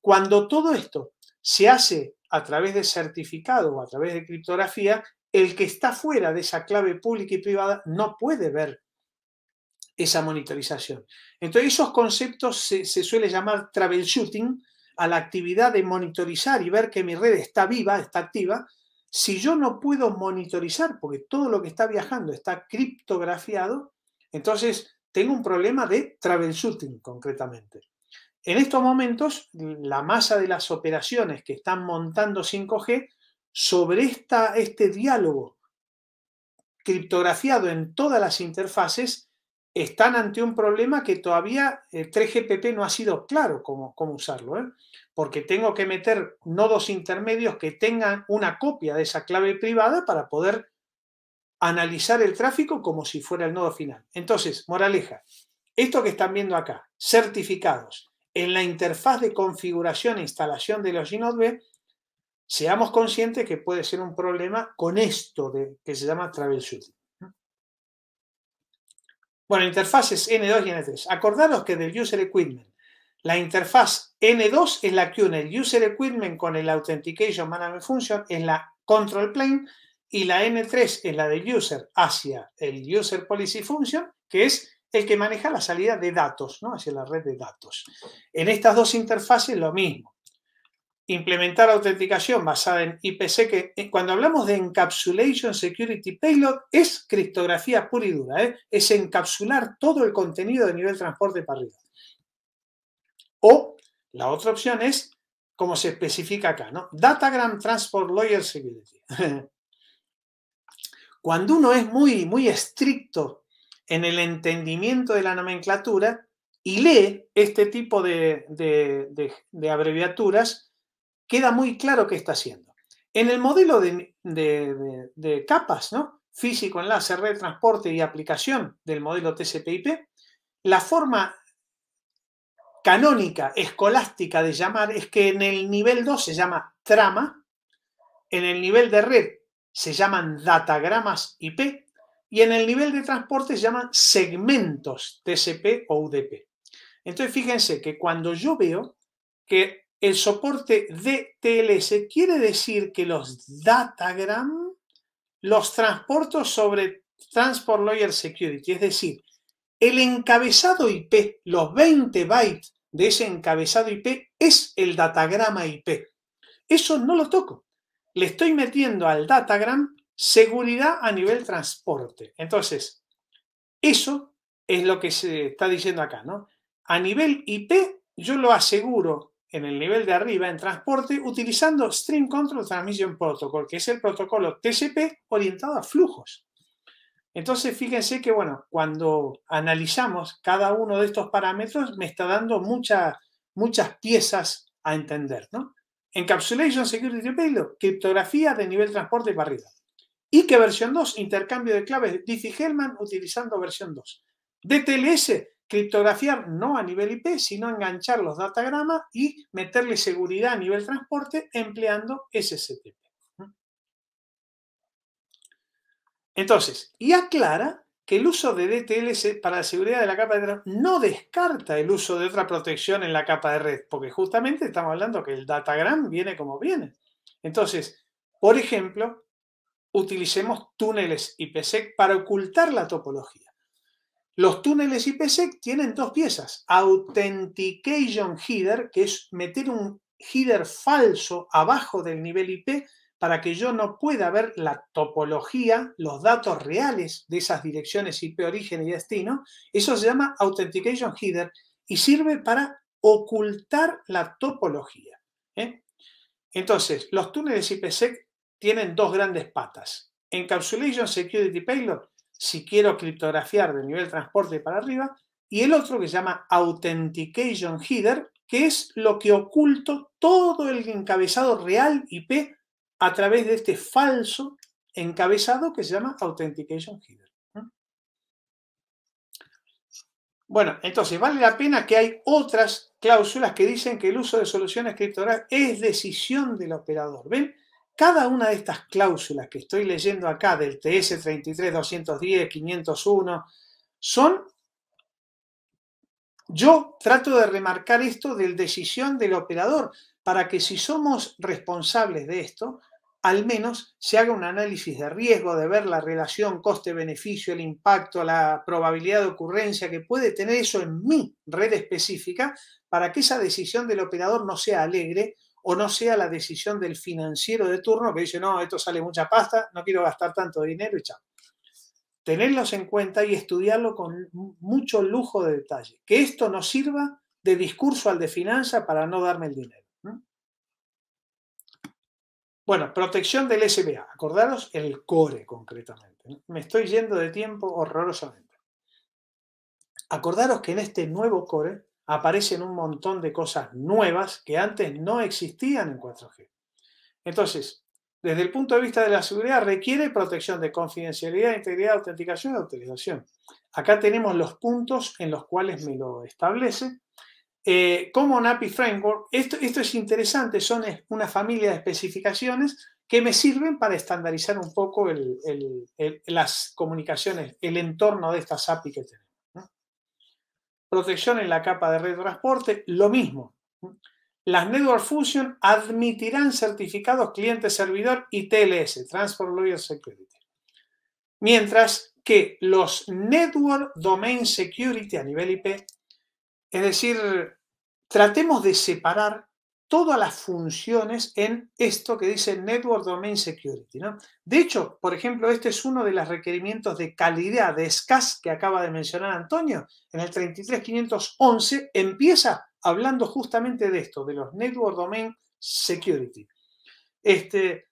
Cuando todo esto se hace a través de certificado o a través de criptografía, el que está fuera de esa clave pública y privada no puede ver esa monitorización. Entonces, esos conceptos se, se suele llamar shooting, a la actividad de monitorizar y ver que mi red está viva, está activa, si yo no puedo monitorizar, porque todo lo que está viajando está criptografiado, entonces tengo un problema de troubleshooting concretamente. En estos momentos, la masa de las operaciones que están montando 5G sobre esta, este diálogo criptografiado en todas las interfaces están ante un problema que todavía el eh, 3GPP no ha sido claro cómo, cómo usarlo, ¿eh? porque tengo que meter nodos intermedios que tengan una copia de esa clave privada para poder analizar el tráfico como si fuera el nodo final. Entonces, moraleja, esto que están viendo acá, certificados, en la interfaz de configuración e instalación de los GnodeB, seamos conscientes que puede ser un problema con esto de, que se llama Shooting. Bueno, interfaces N2 y N3. Acordaros que del User Equipment, la interfaz N2 es la que une el User Equipment con el Authentication Management Function, en la Control Plane, y la N3 es la del User hacia el User Policy Function, que es el que maneja la salida de datos, ¿no? Hacia la red de datos. En estas dos interfaces lo mismo implementar autenticación basada en IPC. que eh, cuando hablamos de Encapsulation Security Payload es criptografía pura y dura, ¿eh? es encapsular todo el contenido de nivel transporte para arriba. O la otra opción es, como se especifica acá, ¿no? Datagram Transport Lawyer Security. cuando uno es muy, muy estricto en el entendimiento de la nomenclatura y lee este tipo de abreviaturas, queda muy claro qué está haciendo. En el modelo de, capas, ¿no? físico, enlace, red, transporte y aplicación del modelo TCP/IP, la forma canónica, escolástica de llamar es que en el nivel 2 se llama trama, en el nivel de red se llaman datagramas IP y en el nivel de transporte se llaman segmentos TCP o UDP. Entonces fíjense que cuando yo veo que el soporte DTLS quiere decir que los datagram los transporto sobre Transport Lawyer Security, es decir, el encabezado IP, los 20 bytes de ese encabezado IP es el datagrama IP. Eso no lo toco. Le estoy metiendo al datagram seguridad a nivel transporte. Entonces, eso es lo que se está diciendo acá, ¿no? A nivel IP yo lo aseguro en el nivel de arriba en transporte utilizando Stream Control Transmission Protocol, que es el protocolo TCP orientado a flujos. Entonces, fíjense que, bueno, cuando analizamos cada uno de estos parámetros, me está dando muchas, muchas piezas a entender, ¿no? Encapsulation Security Payload, criptografía de nivel transporte para arriba. Y que versión 2, intercambio de claves Diffie-Hellman utilizando versión 2. DTLS, criptografiar no a nivel IP, sino enganchar los datagramas y meterle seguridad a nivel transporte empleando SSTP. Entonces, y aclara que el uso de DTL para la seguridad de la capa de red no descarta el uso de otra protección en la capa de red, porque justamente estamos hablando que el datagram viene como viene. Entonces, por ejemplo, utilicemos túneles IPsec para ocultar la topología. Los túneles IPsec tienen dos piezas, Authentication Header, que es meter un header falso abajo del nivel IP para que yo no pueda ver la topología, los datos reales de esas direcciones IP origen y destino. Eso se llama Authentication Header y sirve para ocultar la topología. ¿eh? Entonces, los túneles IPsec tienen dos grandes patas. Encapsulation Security Payload si quiero criptografiar de nivel transporte para arriba, y el otro que se llama Authentication Header, que es lo que oculto todo el encabezado real IP a través de este falso encabezado que se llama Authentication Header. Bueno, entonces vale la pena que hay otras cláusulas que dicen que el uso de soluciones criptográficas es decisión del operador. ¿Ven? Cada una de estas cláusulas que estoy leyendo acá del TS 33, 210, 501, son, yo trato de remarcar esto del decisión del operador, para que si somos responsables de esto, al menos se haga un análisis de riesgo, de ver la relación coste-beneficio, el impacto, la probabilidad de ocurrencia que puede tener eso en mi red específica, para que esa decisión del operador no sea alegre, o no sea la decisión del financiero de turno que dice, no, esto sale mucha pasta, no quiero gastar tanto dinero y chao. Tenerlos en cuenta y estudiarlo con mucho lujo de detalle. Que esto nos sirva de discurso al de finanza para no darme el dinero. Bueno, protección del SBA. Acordaros el core concretamente. Me estoy yendo de tiempo horrorosamente. Acordaros que en este nuevo core aparecen un montón de cosas nuevas que antes no existían en 4G. Entonces, desde el punto de vista de la seguridad, requiere protección de confidencialidad, integridad, autenticación y autorización. Acá tenemos los puntos en los cuales me lo establece. Eh, como un API Framework, esto, esto es interesante, son una familia de especificaciones que me sirven para estandarizar un poco las comunicaciones, el entorno de estas API que tenemos protección en la capa de red de transporte, lo mismo. Las Network Fusion admitirán certificados cliente-servidor y TLS, Transport Layer Security. Mientras que los Network Domain Security a nivel IP, es decir, tratemos de separar todas las funciones en esto que dice Network Domain Security. ¿no? De hecho, por ejemplo, este es uno de los requerimientos de calidad de SCAS que acaba de mencionar Antonio. En el 33511 empieza hablando justamente de esto, de los Network Domain Security. Este,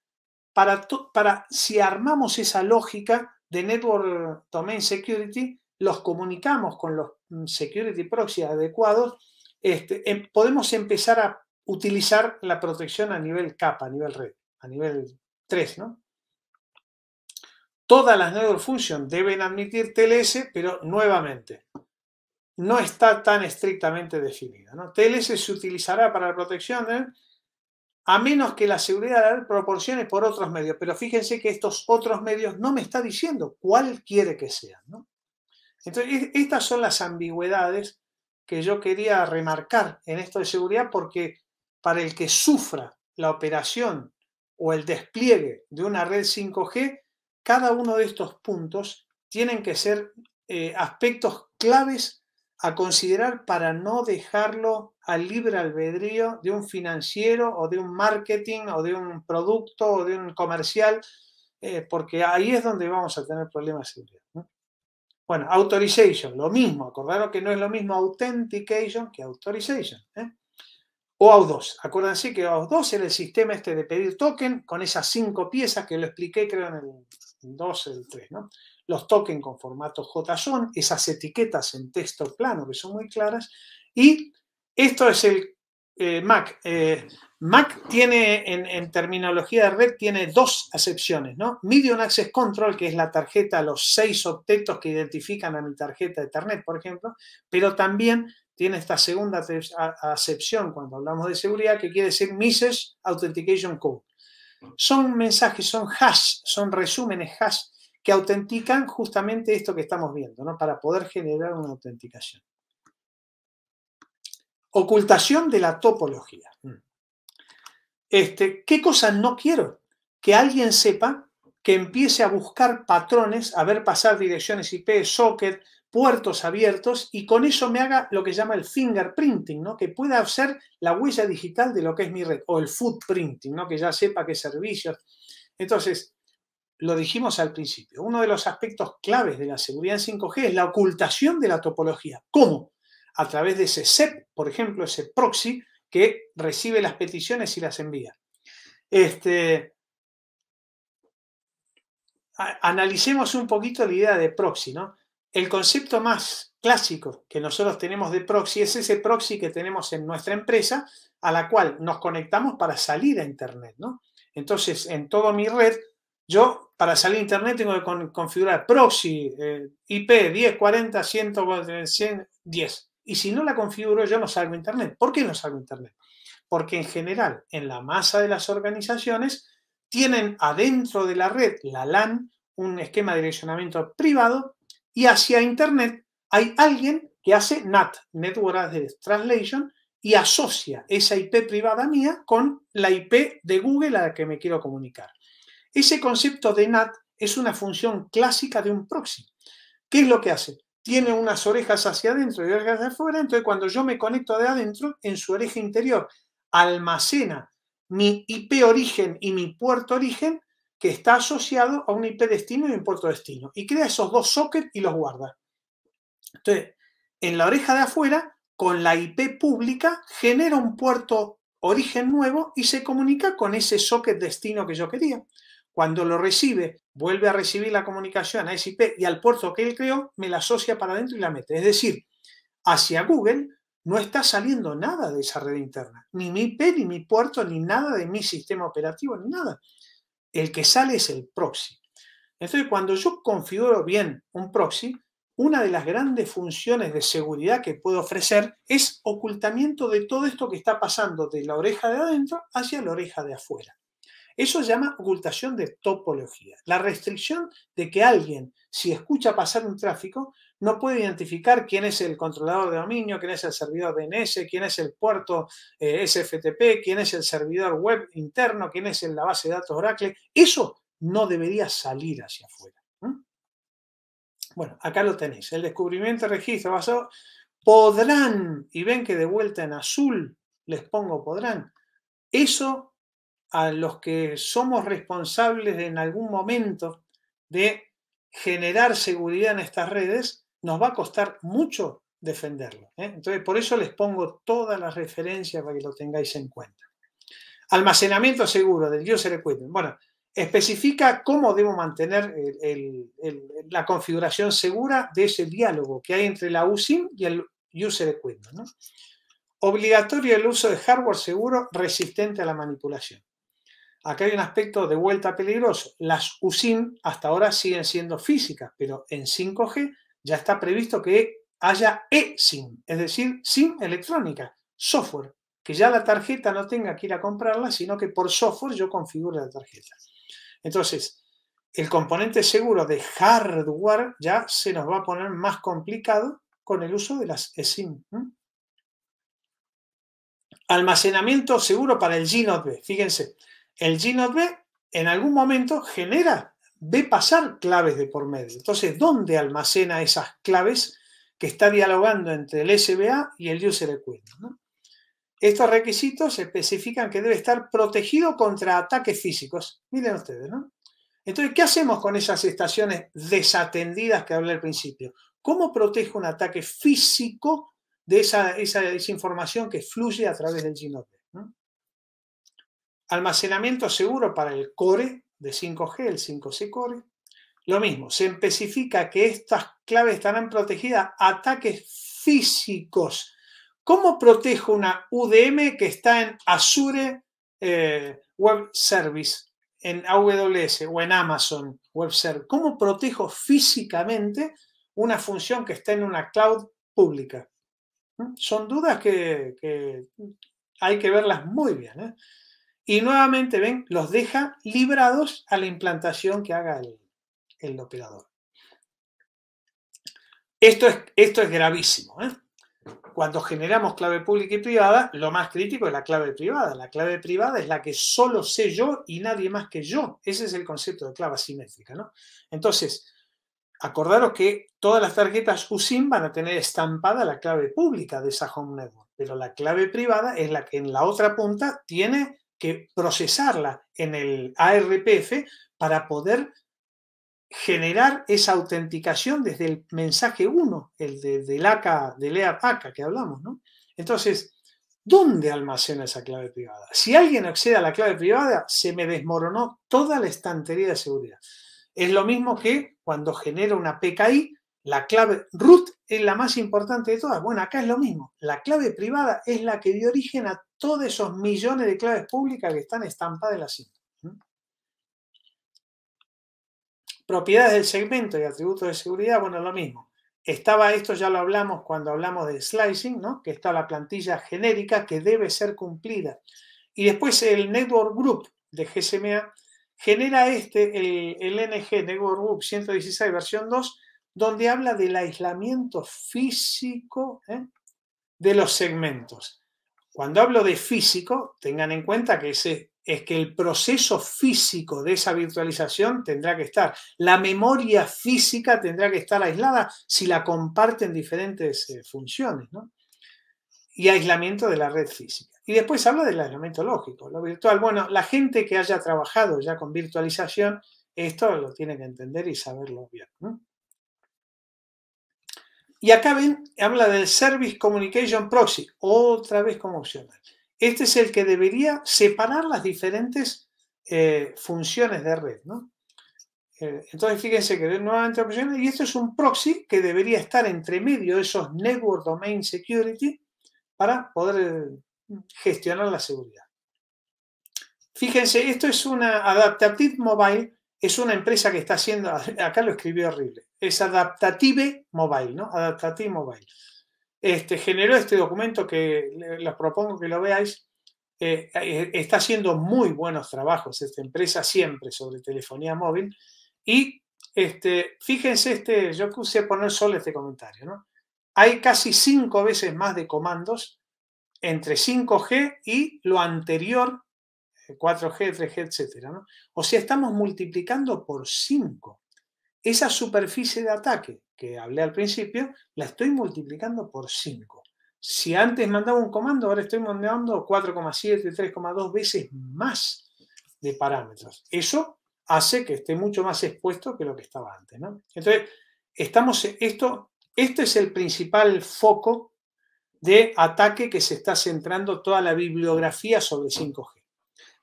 para, para si armamos esa lógica de Network Domain Security, los comunicamos con los mm, security proxy adecuados, este, em, podemos empezar a utilizar la protección a nivel capa, a nivel red, a nivel 3, ¿no? Todas las network functions deben admitir TLS, pero nuevamente, no está tan estrictamente definida. ¿no? TLS se utilizará para la protección a menos que la seguridad proporcione por otros medios. Pero fíjense que estos otros medios no me está diciendo cuál quiere que sean. Entonces, e-, estas son las ambigüedades que yo quería remarcar en esto de seguridad porque para el que sufra la operación o el despliegue de una red 5G, cada uno de estos puntos tienen que ser eh, aspectos claves a considerar para no dejarlo al libre albedrío de un financiero o de un marketing o de un producto o de un comercial, eh, porque ahí es donde vamos a tener problemas Bueno, authorization, lo mismo, acordaros que no es lo mismo authentication que authorization. ¿eh? OAuth2. Acuérdense que OAuth2 era el sistema este de pedir token con esas cinco piezas que lo expliqué creo en el 2, el 3, ¿no? Los tokens con formato JSON, esas etiquetas en texto plano que son muy claras. Y esto es el eh, Mac. Eh, Mac tiene, en, terminología de red, tiene dos acepciones, ¿no? Medium Access Control, que es la tarjeta, los seis objetos que identifican a mi tarjeta de internet, por ejemplo, pero también tiene esta segunda acepción cuando hablamos de seguridad, que quiere decir Mrs. Authentication Code. Son mensajes, son hash, son resúmenes hash que autentican justamente esto que estamos viendo, ¿no? Para poder generar una autenticación. Ocultación de la topología. Mm. Este, ¿Qué cosas no quiero? Que alguien sepa que empiece a buscar patrones, a ver pasar direcciones IP, socket, puertos abiertos y con eso me haga lo que llama el fingerprinting, ¿no? que pueda ser la huella digital de lo que es mi red, o el footprinting, ¿no? que ya sepa qué servicios. Entonces, lo dijimos al principio, uno de los aspectos claves de la seguridad en 5G es la ocultación de la topología. ¿Cómo? A través de ese SEP, por ejemplo, ese proxy que recibe las peticiones y las envía. Este, analicemos un poquito la idea de proxy, ¿no? El concepto más clásico que nosotros tenemos de proxy es ese proxy que tenemos en nuestra empresa a la cual nos conectamos para salir a Internet, ¿no? Entonces, en toda mi red, yo para salir a Internet tengo que configurar proxy IP 10, 40, 100, 100, 10. Y si no la configuro, yo no salgo a Internet. ¿Por qué no salgo a Internet? Porque en general, en la masa de las organizaciones, tienen adentro de la red, la LAN, un esquema de direccionamiento privado y hacia Internet hay alguien que hace NAT, Network Address Translation, y asocia esa IP privada mía con la IP de Google a la que me quiero comunicar. Ese concepto de NAT es una función clásica de un proxy. ¿Qué es lo que hace? Tiene unas orejas hacia adentro y orejas hacia afuera, entonces cuando yo me conecto de adentro, en su oreja interior almacena mi IP origen y mi puerto origen que está asociado a un IP destino y un puerto destino. Y crea esos dos sockets y los guarda. Entonces, en la oreja de afuera, con la IP pública, genera un puerto origen nuevo y se comunica con ese socket destino que yo quería. Cuando lo recibe, vuelve a recibir la comunicación a ese IP y al puerto que él creó, me la asocia para adentro y la mete. Es decir, hacia Google no está saliendo nada de esa red interna, ni mi IP, ni mi puerto, ni nada de mi sistema operativo, ni nada el que sale es el proxy. Entonces, cuando yo configuro bien un proxy, una de las grandes funciones de seguridad que puedo ofrecer es ocultamiento de todo esto que está pasando de la oreja de adentro hacia la oreja de afuera. Eso se llama ocultación de topología, la restricción de que alguien, si escucha pasar un tráfico, no puede identificar quién es el controlador de dominio, quién es el servidor DNS, quién es el puerto eh, SFTP, quién es el servidor web interno, quién es la base de datos Oracle. Eso no debería salir hacia afuera. Bueno, acá lo tenéis. El descubrimiento de registro basado podrán, y ven que de vuelta en azul les pongo podrán. Eso a los que somos responsables en algún momento de generar seguridad en estas redes, nos va a costar mucho defenderlo. ¿eh? Entonces, por eso les pongo todas las referencias para que lo tengáis en cuenta. Almacenamiento seguro del user equipment. Bueno, especifica cómo debo mantener la configuración segura de ese diálogo que hay entre la USIM y el user equipment. Obligatorio el uso de hardware seguro resistente a la manipulación. Acá hay un aspecto de vuelta peligroso. Las USIM hasta ahora siguen siendo físicas, pero en 5G ya está previsto que haya eSIM, es decir, SIM electrónica, software, que ya la tarjeta no tenga que ir a comprarla, sino que por software yo configure la tarjeta. Entonces, el componente seguro de hardware ya se nos va a poner más complicado con el uso de las eSIM. Almacenamiento seguro para el Gnode B. Fíjense, el note en algún momento genera ve pasar claves de por medio. Entonces, ¿dónde almacena esas claves que está dialogando entre el SBA y el user equity? Estos requisitos especifican que debe estar protegido contra ataques físicos. Miren ustedes, ¿no? Entonces, ¿qué hacemos con esas estaciones desatendidas que hablé al principio? ¿Cómo protege un ataque físico de esa, esa, información que fluye a través del Gino e, Almacenamiento seguro para el core, de 5G, el 5C Core. Lo mismo, se especifica que estas claves estarán protegidas ataques físicos. ¿Cómo protejo una UDM que está en Azure eh, Web Service, en AWS o en Amazon Web Service? ¿Cómo protejo físicamente una función que está en una cloud pública? ¿Mm? Son dudas que, hay que verlas muy bien. ¿eh? Y nuevamente, ven, los deja librados a la implantación que haga el, operador. Esto es, esto es gravísimo. ¿eh? Cuando generamos clave pública y privada, lo más crítico es la clave privada. La clave privada es la que solo sé yo y nadie más que yo. Ese es el concepto de clave asimétrica. Entonces, acordaros que todas las tarjetas USIM van a tener estampada la clave pública de esa home network, pero la clave privada es la que en la otra punta tiene que procesarla en el ARPF para poder generar esa autenticación desde el mensaje 1, el de, del ACA, del EAPACA que hablamos, ¿no? Entonces, ¿dónde almacena esa clave privada? Si alguien accede a la clave privada, se me desmoronó toda la estantería de seguridad. Es lo mismo que cuando genera una PKI, la clave root es la más importante de todas. Bueno, acá es lo mismo. La clave privada es la que dio origen a todos esos millones de claves públicas que están estampadas en la cinta. ¿Mm? Propiedades del segmento y atributos de seguridad, bueno, lo mismo. Estaba esto, ya lo hablamos cuando hablamos de slicing, ¿no? que está la plantilla genérica que debe ser cumplida. Y después el Network Group de GSMA genera este, el, el NG Network Group 116 versión 2, donde habla del aislamiento físico ¿eh? de los segmentos. Cuando hablo de físico, tengan en cuenta que es que el proceso físico de esa virtualización tendrá que estar. La memoria física tendrá que estar aislada si la comparten diferentes eh, funciones, ¿no? Y aislamiento de la red física. Y después habla del aislamiento lógico, lo virtual. Bueno, la gente que haya trabajado ya con virtualización, esto lo tiene que entender y saberlo bien. ¿no? Y acá ven, habla del Service Communication Proxy, otra vez como opcional. Este es el que debería separar las diferentes eh, funciones de red, eh, Entonces, fíjense que nuevamente opciones, y esto es un proxy que debería estar entre medio de esos Network Domain Security para poder mm, gestionar la seguridad. Fíjense, esto es una Adaptive Mobile es una empresa que está haciendo, acá lo escribió horrible, es Adaptative Mobile, ¿no? Adaptative Mobile. Este, generó este documento que les propongo que lo veáis. Eh, eh, está haciendo muy buenos trabajos esta empresa siempre sobre telefonía móvil. Y este, fíjense, este, yo quise poner solo este comentario, ¿no? Hay casi cinco veces más de comandos entre 5G y lo anterior 4G, 3G, etc. O sea, estamos multiplicando por 5. Esa superficie de ataque que hablé al principio, la estoy multiplicando por 5. Si antes mandaba un comando, ahora estoy mandando 4,7, 3,2 veces más de parámetros. Eso hace que esté mucho más expuesto que lo que estaba antes, Entonces, estamos, esto, este es el principal foco de ataque que se está centrando toda la bibliografía sobre 5G.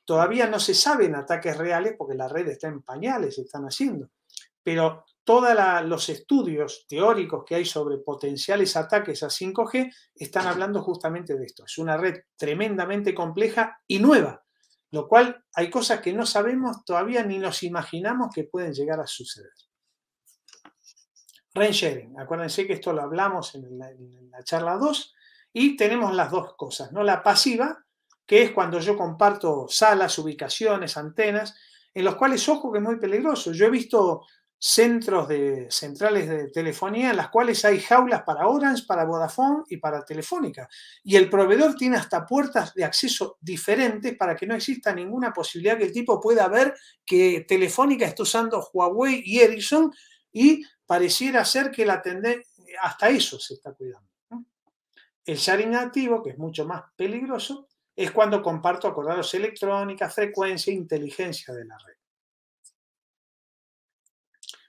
Todavía no se saben ataques reales porque la red está en pañales, se están haciendo. Pero todos los estudios teóricos que hay sobre potenciales ataques a 5G están hablando justamente de esto. Es una red tremendamente compleja y nueva, lo cual hay cosas que no sabemos todavía ni nos imaginamos que pueden llegar a suceder. Reinsharing. acuérdense que esto lo hablamos en la, en la charla 2 y tenemos las dos cosas, ¿no? La pasiva, que es cuando yo comparto salas, ubicaciones, antenas, en los cuales, ojo, que es muy peligroso. Yo he visto centros de centrales de telefonía en las cuales hay jaulas para Orange, para Vodafone y para Telefónica. Y el proveedor tiene hasta puertas de acceso diferentes para que no exista ninguna posibilidad que el tipo pueda ver que Telefónica está usando Huawei y Ericsson y pareciera ser que la atender hasta eso se está cuidando. El sharing activo, que es mucho más peligroso, es cuando comparto, acordados electrónica, frecuencia, e inteligencia de la red.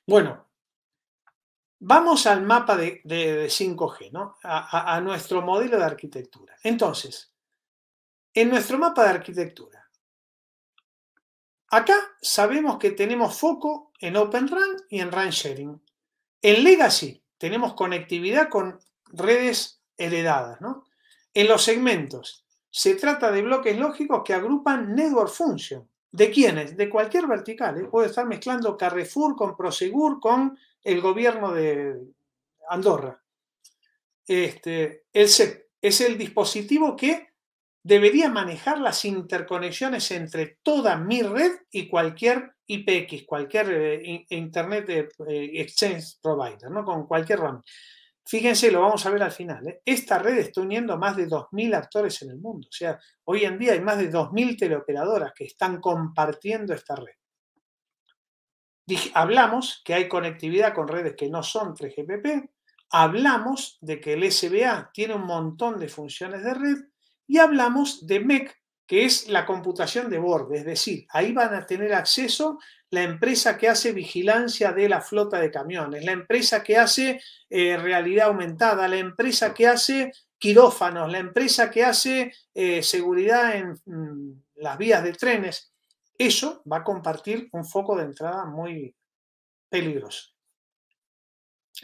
Bueno, vamos al mapa de, 5G, ¿no? A, nuestro modelo de arquitectura. Entonces, en nuestro mapa de arquitectura, Acá sabemos que tenemos foco en Open RAN y en RAN Sharing. En Legacy tenemos conectividad con redes heredadas. ¿no? En los segmentos se trata de bloques lógicos que agrupan network function. ¿De quiénes? De cualquier vertical. ¿eh? Puedo estar mezclando Carrefour con Prosegur, con el gobierno de Andorra. Este, el CEP es el dispositivo que debería manejar las interconexiones entre toda mi red y cualquier IPX, cualquier eh, Internet eh, Exchange Provider, ¿no? con cualquier RAM. Fíjense, lo vamos a ver al final. ¿eh? Esta red está uniendo a más de 2.000 actores en el mundo. O sea, hoy en día hay más de 2.000 teleoperadoras que están compartiendo esta red. hablamos que hay conectividad con redes que no son 3GPP. Hablamos de que el SBA tiene un montón de funciones de red. Y hablamos de MEC, que es la computación de borde, es decir, ahí van a tener acceso la empresa que hace vigilancia de la flota de camiones, la empresa que hace eh, realidad aumentada, la empresa que hace quirófanos, la empresa que hace eh, seguridad en mm, las vías de trenes. Eso va a compartir un foco de entrada muy peligroso.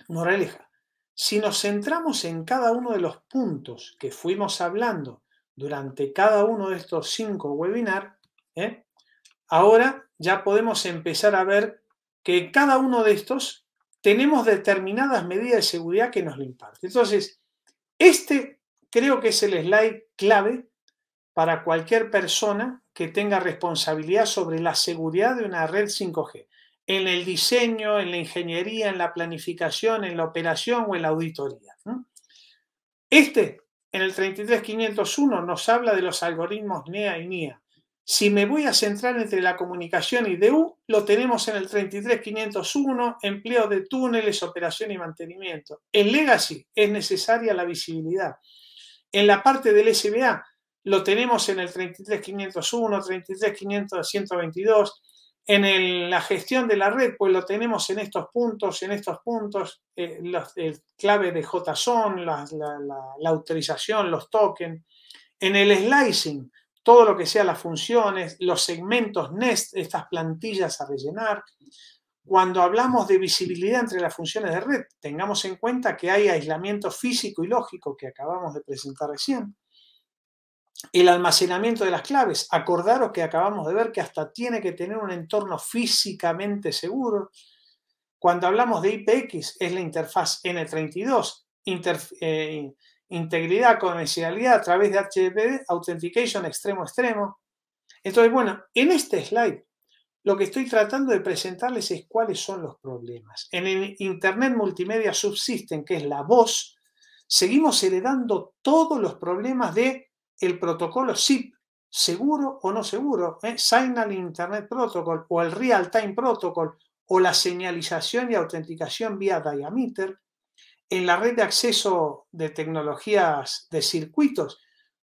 Moraleja, si nos centramos en cada uno de los puntos que fuimos hablando, durante cada uno de estos cinco webinars, ¿eh? ahora ya podemos empezar a ver que cada uno de estos tenemos determinadas medidas de seguridad que nos lo imparte. Entonces, este creo que es el slide clave para cualquier persona que tenga responsabilidad sobre la seguridad de una red 5G, en el diseño, en la ingeniería, en la planificación, en la operación o en la auditoría. Este en el 33501 nos habla de los algoritmos NEA y NIA. Si me voy a centrar entre la comunicación y DU, lo tenemos en el 33501, empleo de túneles, operación y mantenimiento. En Legacy es necesaria la visibilidad. En la parte del SBA lo tenemos en el 33501, 33522, en la gestión de la red, pues lo tenemos en estos puntos, en estos puntos, eh, el clave de JSON, la, la autorización, los tokens. En el slicing, todo lo que sea las funciones, los segmentos nest, estas plantillas a rellenar. Cuando hablamos de visibilidad entre las funciones de red, tengamos en cuenta que hay aislamiento físico y lógico que acabamos de presentar recién el almacenamiento de las claves. Acordaros que acabamos de ver que hasta tiene que tener un entorno físicamente seguro. Cuando hablamos de IPX es la interfaz N32, eh, integridad, comercialidad a través de HTTP, authentication extremo extremo. Entonces, bueno, en este slide lo que estoy tratando de presentarles es cuáles son los problemas. En el Internet Multimedia subsisten que es la voz, seguimos heredando todos los problemas de el protocolo SIP, seguro o no seguro, ¿eh? Signal Internet Protocol o el Real Time Protocol o la señalización y autenticación vía diameter, en la red de acceso de tecnologías de circuitos,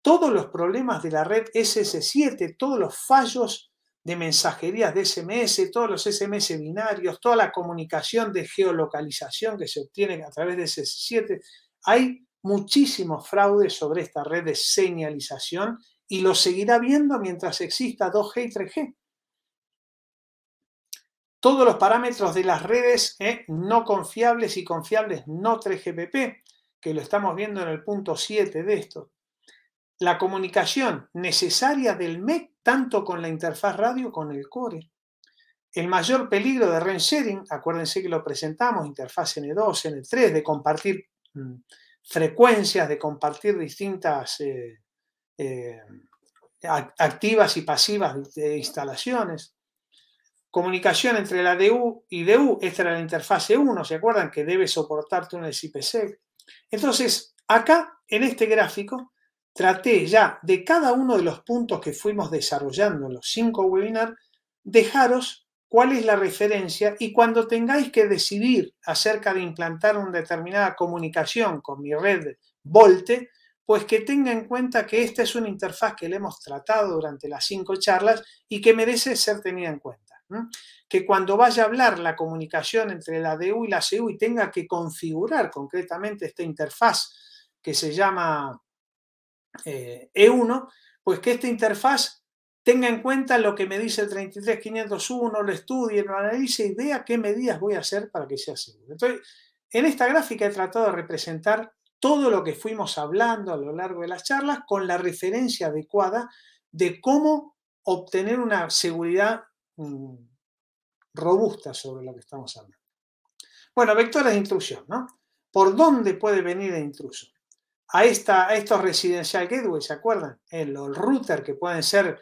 todos los problemas de la red SS7, todos los fallos de mensajerías de SMS, todos los SMS binarios, toda la comunicación de geolocalización que se obtiene a través de SS7, hay muchísimos fraudes sobre esta red de señalización y lo seguirá viendo mientras exista 2G y 3G. Todos los parámetros de las redes ¿eh? no confiables y confiables no 3GPP, que lo estamos viendo en el punto 7 de esto. La comunicación necesaria del MEC, tanto con la interfaz radio como con el core. El mayor peligro de REN sharing, acuérdense que lo presentamos, interfaz N2, N3, de compartir mm, frecuencias, de compartir distintas eh, eh, activas y pasivas de instalaciones. Comunicación entre la DU y DU, esta era la interfase 1, ¿se acuerdan? Que debe soportar túneles IPsec. Entonces, acá, en este gráfico, traté ya de cada uno de los puntos que fuimos desarrollando en los cinco webinars, dejaros cuál es la referencia y cuando tengáis que decidir acerca de implantar una determinada comunicación con mi red Volte, pues que tenga en cuenta que esta es una interfaz que le hemos tratado durante las cinco charlas y que merece ser tenida en cuenta. Que cuando vaya a hablar la comunicación entre la DU y la CU y tenga que configurar concretamente esta interfaz que se llama E1, eh, e pues que esta interfaz tenga en cuenta lo que me dice el 33501, lo estudie, lo analice y vea qué medidas voy a hacer para que sea seguro. Entonces, en esta gráfica he tratado de representar todo lo que fuimos hablando a lo largo de las charlas con la referencia adecuada de cómo obtener una seguridad mm, robusta sobre lo que estamos hablando. Bueno, vectores de intrusión, ¿no? ¿Por dónde puede venir el intruso? A, esta, a estos residential gateways, ¿se acuerdan? En eh, los router que pueden ser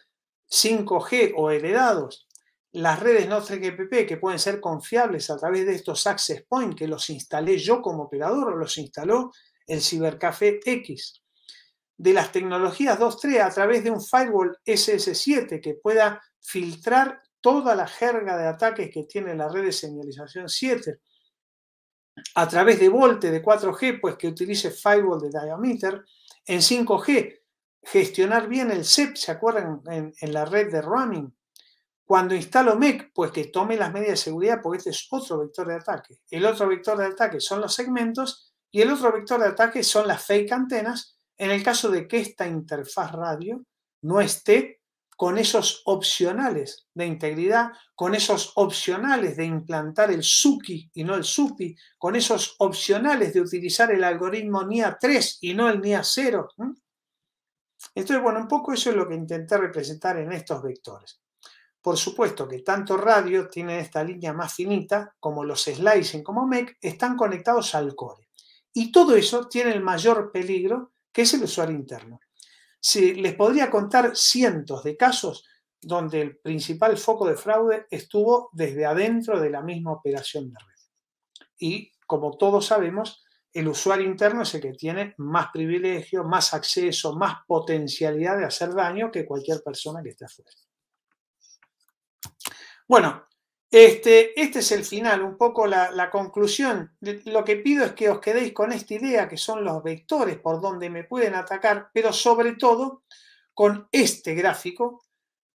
5G o heredados, las redes no 3 gpp que pueden ser confiables a través de estos access points que los instalé yo como operador o los instaló el Cibercafé X. De las tecnologías 2.3 a través de un firewall SS7 que pueda filtrar toda la jerga de ataques que tiene la red de señalización 7. A través de Volte de 4G, pues que utilice firewall de diameter. En 5G, gestionar bien el CEP, ¿se acuerdan? En, la red de roaming. Cuando instalo MEC, pues que tome las medidas de seguridad, porque este es otro vector de ataque. El otro vector de ataque son los segmentos y el otro vector de ataque son las fake antenas, en el caso de que esta interfaz radio no esté con esos opcionales de integridad, con esos opcionales de implantar el SUKI y no el SUPI, con esos opcionales de utilizar el algoritmo NIA 3 y no el NIA 0. Entonces, bueno, un poco eso es lo que intenté representar en estos vectores. Por supuesto que tanto radio tiene esta línea más finita como los slicing como MEC están conectados al core. Y todo eso tiene el mayor peligro que es el usuario interno. Si les podría contar cientos de casos donde el principal foco de fraude estuvo desde adentro de la misma operación de red. Y como todos sabemos, el usuario interno es el que tiene más privilegio, más acceso, más potencialidad de hacer daño que cualquier persona que esté afuera. Bueno, este, este es el final, un poco la, la, conclusión. Lo que pido es que os quedéis con esta idea, que son los vectores por donde me pueden atacar, pero sobre todo con este gráfico,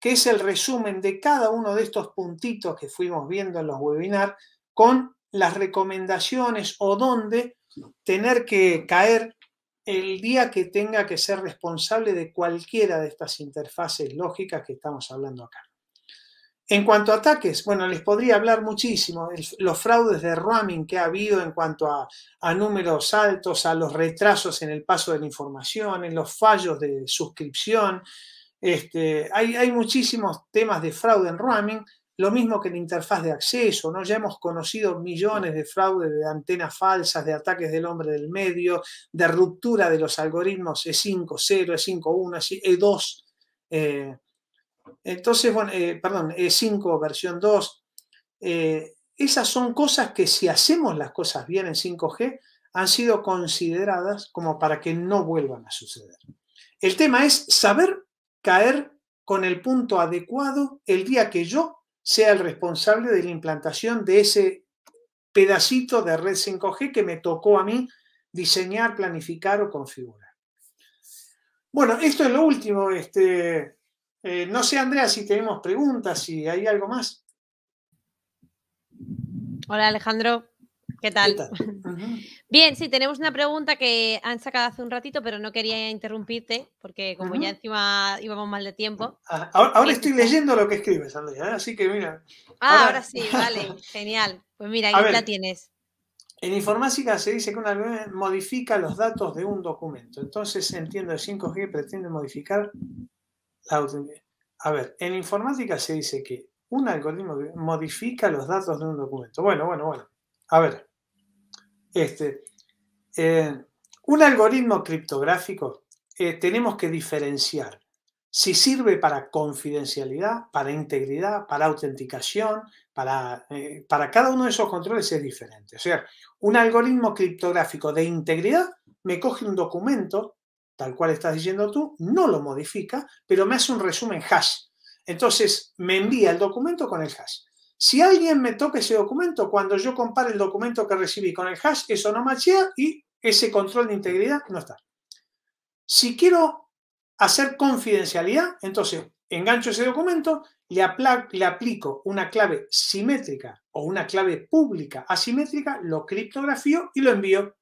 que es el resumen de cada uno de estos puntitos que fuimos viendo en los webinars, con las recomendaciones o dónde tener que caer el día que tenga que ser responsable de cualquiera de estas interfaces lógicas que estamos hablando acá. En cuanto a ataques, bueno, les podría hablar muchísimo. los fraudes de roaming que ha habido en cuanto a, números altos, a los retrasos en el paso de la información, en los fallos de suscripción. Este, hay, hay muchísimos temas de fraude en roaming lo mismo que en interfaz de acceso, ¿no? Ya hemos conocido millones de fraudes, de antenas falsas, de ataques del hombre del medio, de ruptura de los algoritmos E5.0, E5.1, E2. entonces, bueno, eh, perdón, E5 versión 2. Eh, esas son cosas que si hacemos las cosas bien en 5G, han sido consideradas como para que no vuelvan a suceder. El tema es saber caer con el punto adecuado el día que yo sea el responsable de la implantación de ese pedacito de red 5G que me tocó a mí diseñar, planificar o configurar. Bueno, esto es lo último. Este, eh, no sé, Andrea, si tenemos preguntas, si hay algo más.
Hola, Alejandro. ¿Qué tal? Bien, sí, tenemos una pregunta que han sacado hace un ratito, pero no quería interrumpirte, porque como ya encima íbamos mal de tiempo. Ah,
ahora, estoy leyendo lo que escribes, Andrea, ¿eh? así que mira.
Ah, ahora, sí, vale, genial. Pues mira, ahí la tienes.
En informática se dice que un algoritmo modifica los datos de un documento. Entonces entiendo el 5G pretende modificar la A ver, en informática se dice que un algoritmo modifica los datos de un documento. Bueno, bueno, bueno. A ver, este, eh, un algoritmo criptográfico eh, tenemos que diferenciar si sirve para confidencialidad, para integridad, para autenticación, para, eh, para cada uno de esos controles es diferente. O sea, un algoritmo criptográfico de integridad me coge un documento, tal cual estás diciendo tú, no lo modifica, pero me hace un resumen hash. Entonces me envía el documento con el hash. Si alguien me toca ese documento, cuando yo compare el documento que recibí con el hash, eso no machea y ese control de integridad no está. Si quiero hacer confidencialidad, entonces engancho ese documento, le, le aplico una clave simétrica o una clave pública asimétrica, lo criptografío y lo envío.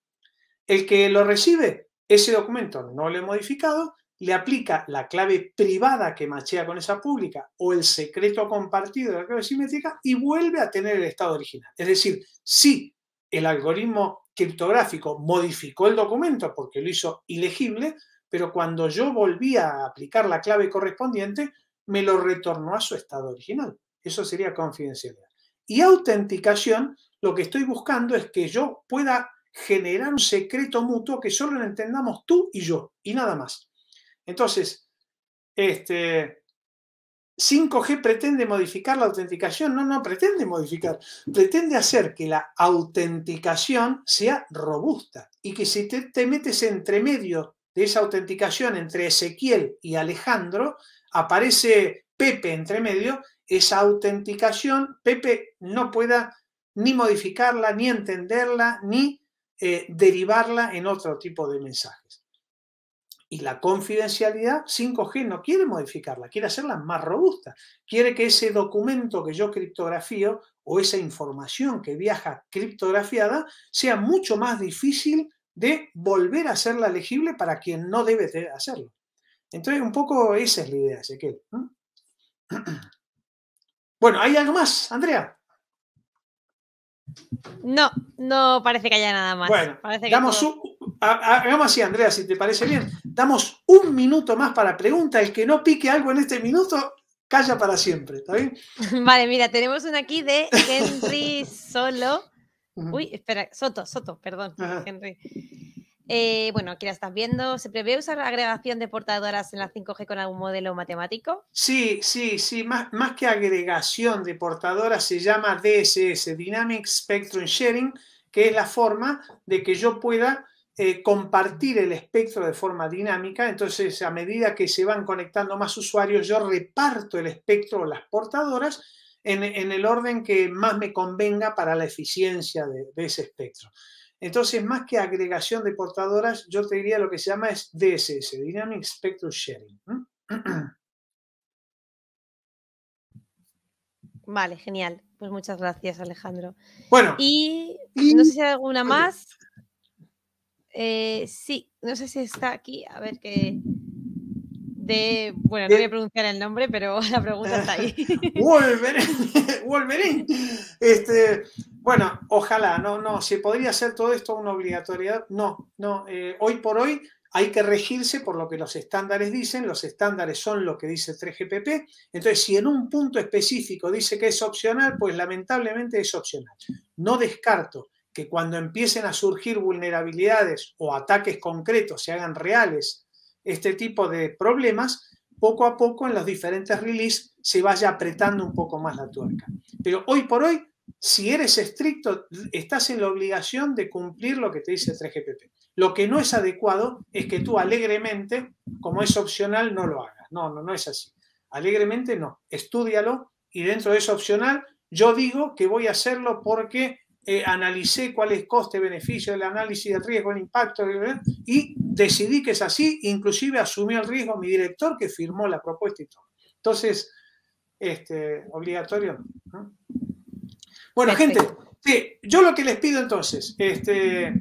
El que lo recibe, ese documento no lo he modificado, le aplica la clave privada que machea con esa pública o el secreto compartido de la clave simétrica y vuelve a tener el estado original. Es decir, si el algoritmo criptográfico modificó el documento porque lo hizo ilegible, pero cuando yo volví a aplicar la clave correspondiente, me lo retornó a su estado original. Eso sería confidencialidad. Y autenticación, lo que estoy buscando es que yo pueda generar un secreto mutuo que solo lo entendamos tú y yo, y nada más. Entonces, este, 5G pretende modificar la autenticación. No, no pretende modificar. Pretende hacer que la autenticación sea robusta y que si te, metes entre medio de esa autenticación entre Ezequiel y Alejandro, aparece Pepe entre medio, esa autenticación Pepe no pueda ni modificarla, ni entenderla, ni eh, derivarla en otro tipo de mensajes. Y la confidencialidad 5G no quiere modificarla, quiere hacerla más robusta. Quiere que ese documento que yo criptografío o esa información que viaja criptografiada sea mucho más difícil de volver a hacerla legible para quien no debe hacerlo. Entonces, un poco esa es la idea, Sequel. Bueno, ¿hay algo más, Andrea?
No, no parece que haya nada más. Bueno, parece que damos un
Vamos así, Andrea, si te parece bien. Damos un minuto más para pregunta. El que no pique algo en este minuto, calla para siempre. ¿Está bien?
Vale, mira, tenemos una aquí de Henry Solo. Uy, espera, Soto, Soto, perdón, Henry. Eh, bueno, aquí la estás viendo. ¿Se prevé usar agregación de portadoras en la 5G con algún modelo matemático?
Sí, sí, sí. Más, más que agregación de portadoras se llama DSS, Dynamic Spectrum Sharing, que es la forma de que yo pueda eh, compartir el espectro de forma dinámica, entonces a medida que se van conectando más usuarios, yo reparto el espectro o las portadoras en, el orden que más me convenga para la eficiencia de, ese espectro. Entonces, más que agregación de portadoras, yo te diría lo que se llama es DSS, Dynamic Spectrum Sharing.
Vale, genial. Pues muchas gracias, Alejandro. Bueno. Y no sé si hay alguna más. Eh, sí, no sé si está aquí, a ver qué. De, bueno, no voy a pronunciar el nombre, pero la pregunta está ahí. Wolverine, Este,
bueno, ojalá, no, no, si podría ser todo esto una obligatoriedad, no, no. Eh, hoy por hoy hay que regirse por lo que los estándares dicen, los estándares son lo que dice 3GPP, entonces si en un punto específico dice que es opcional, pues lamentablemente es opcional. No descarto que cuando empiecen a surgir vulnerabilidades o ataques concretos, se hagan reales este tipo de problemas, poco a poco en los diferentes releases se vaya apretando un poco más la tuerca. Pero hoy por hoy, si eres estricto, estás en la obligación de cumplir lo que te dice 3GPP. Lo que no es adecuado es que tú alegremente, como es opcional, no lo hagas. No, no, no es así. Alegremente no. Estúdialo y dentro de eso opcional, yo digo que voy a hacerlo porque eh, analicé cuál es coste-beneficio, del análisis de riesgo, el impacto, y decidí que es así, inclusive asumí el riesgo mi director que firmó la propuesta y todo. Entonces, este, obligatorio. Bueno, gente, yo lo que les pido entonces, este,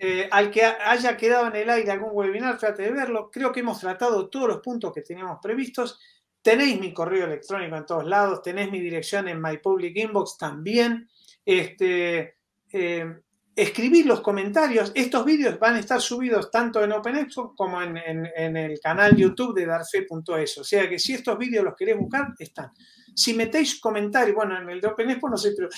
eh, al que haya quedado en el aire algún webinar, trate de verlo. Creo que hemos tratado todos los puntos que teníamos previstos. Tenéis mi correo electrónico en todos lados, tenéis mi dirección en My Public Inbox también. Este, eh, escribir los comentarios. Estos vídeos van a estar subidos tanto en OpenExpo como en, el canal YouTube de darfe.es. O sea que si estos vídeos los queréis buscar, están. Si metéis comentarios, bueno, en el de OpenExpo no sé, pero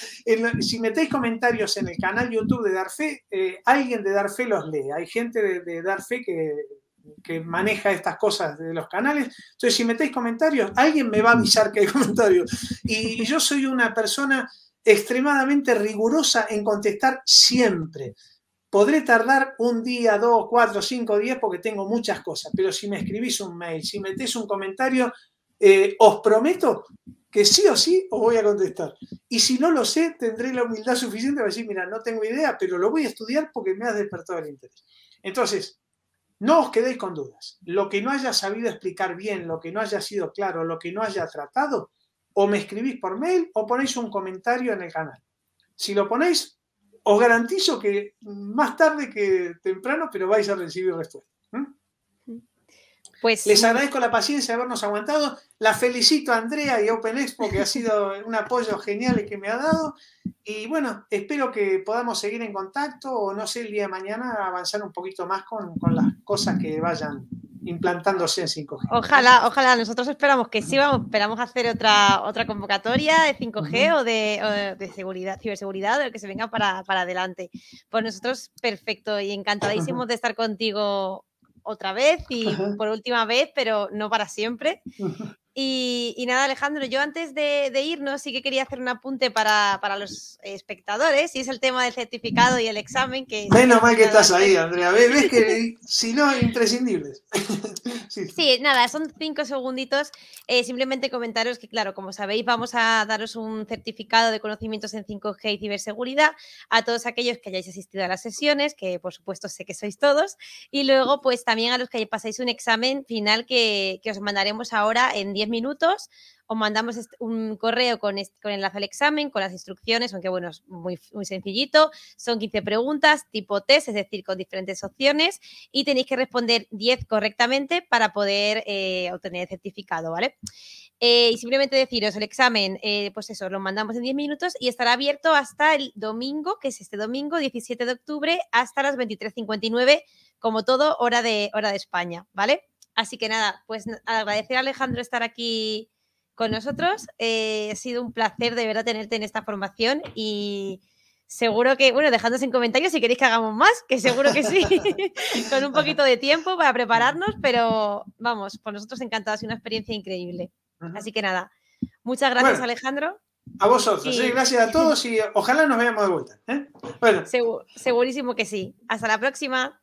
si metéis comentarios en el canal YouTube de Darfe, eh, alguien de Darfe los lee. Hay gente de, Darfe que, maneja estas cosas de los canales. Entonces, si metéis comentarios, alguien me va a avisar que hay comentarios. y yo soy una persona extremadamente rigurosa en contestar siempre. Podré tardar un día, dos, cuatro, cinco, diez, porque tengo muchas cosas, pero si me escribís un mail, si metés un comentario, eh, os prometo que sí o sí os voy a contestar. Y si no lo sé, tendré la humildad suficiente para decir, mira, no tengo idea, pero lo voy a estudiar porque me has despertado el interés. Entonces, no os quedéis con dudas. Lo que no haya sabido explicar bien, lo que no haya sido claro, lo que no haya tratado, o me escribís por mail o ponéis un comentario en el canal. Si lo ponéis, os garantizo que más tarde que temprano, pero vais a recibir respuesta.
Pues, Les agradezco la
paciencia de habernos aguantado. La felicito a Andrea y a Open Expo, que ha sido un apoyo genial que me ha dado. Y bueno, espero que podamos seguir en contacto o no sé, el día de mañana avanzar un poquito más con, con las cosas que vayan implantándose en
5G. Ojalá, ojalá, nosotros esperamos que sí, vamos, esperamos hacer otra, otra convocatoria de 5G o de, de seguridad, ciberseguridad, que se venga para, para adelante. Pues nosotros, perfecto y encantadísimos de estar contigo otra vez y por última vez, pero no para siempre. Y, nada, Alejandro, yo antes de, irnos sí que quería hacer un apunte para, los espectadores, y es el tema del certificado y el examen. que Menos mal que estás
ahí, Andrea. ¿Ves, que si no, imprescindibles.
sí. nada, son cinco segunditos. Eh, simplemente comentaros que, claro, como sabéis, vamos a daros un certificado de conocimientos en 5G y ciberseguridad a todos aquellos que hayáis asistido a las sesiones, que por supuesto sé que sois todos, y luego pues también a los que pasáis un examen final que, que os mandaremos ahora en 10 minutos, os mandamos un correo con, con enlace al examen, con las instrucciones, aunque bueno, es muy, muy sencillito. Son 15 preguntas tipo test, es decir, con diferentes opciones y tenéis que responder 10 correctamente para poder eh, obtener el certificado, ¿vale? Eh, y simplemente deciros, el examen, eh, pues eso, lo mandamos en 10 minutos y estará abierto hasta el domingo, que es este domingo, 17 de octubre, hasta las 23.59, como todo, hora de, hora de España, ¿vale? Así que nada, pues agradecer a Alejandro estar aquí con nosotros. Eh, ha sido un placer de verdad tenerte en esta formación y seguro que, bueno, dejadnos en comentarios si queréis que hagamos más, que seguro que sí, con un poquito de tiempo para prepararnos, pero vamos, por nosotros encantados, una experiencia increíble. Así que nada, muchas gracias Alejandro. A vosotros, gracias a todos
y ojalá nos veamos de vuelta. ¿eh?
segurísimo que sí. Hasta la próxima.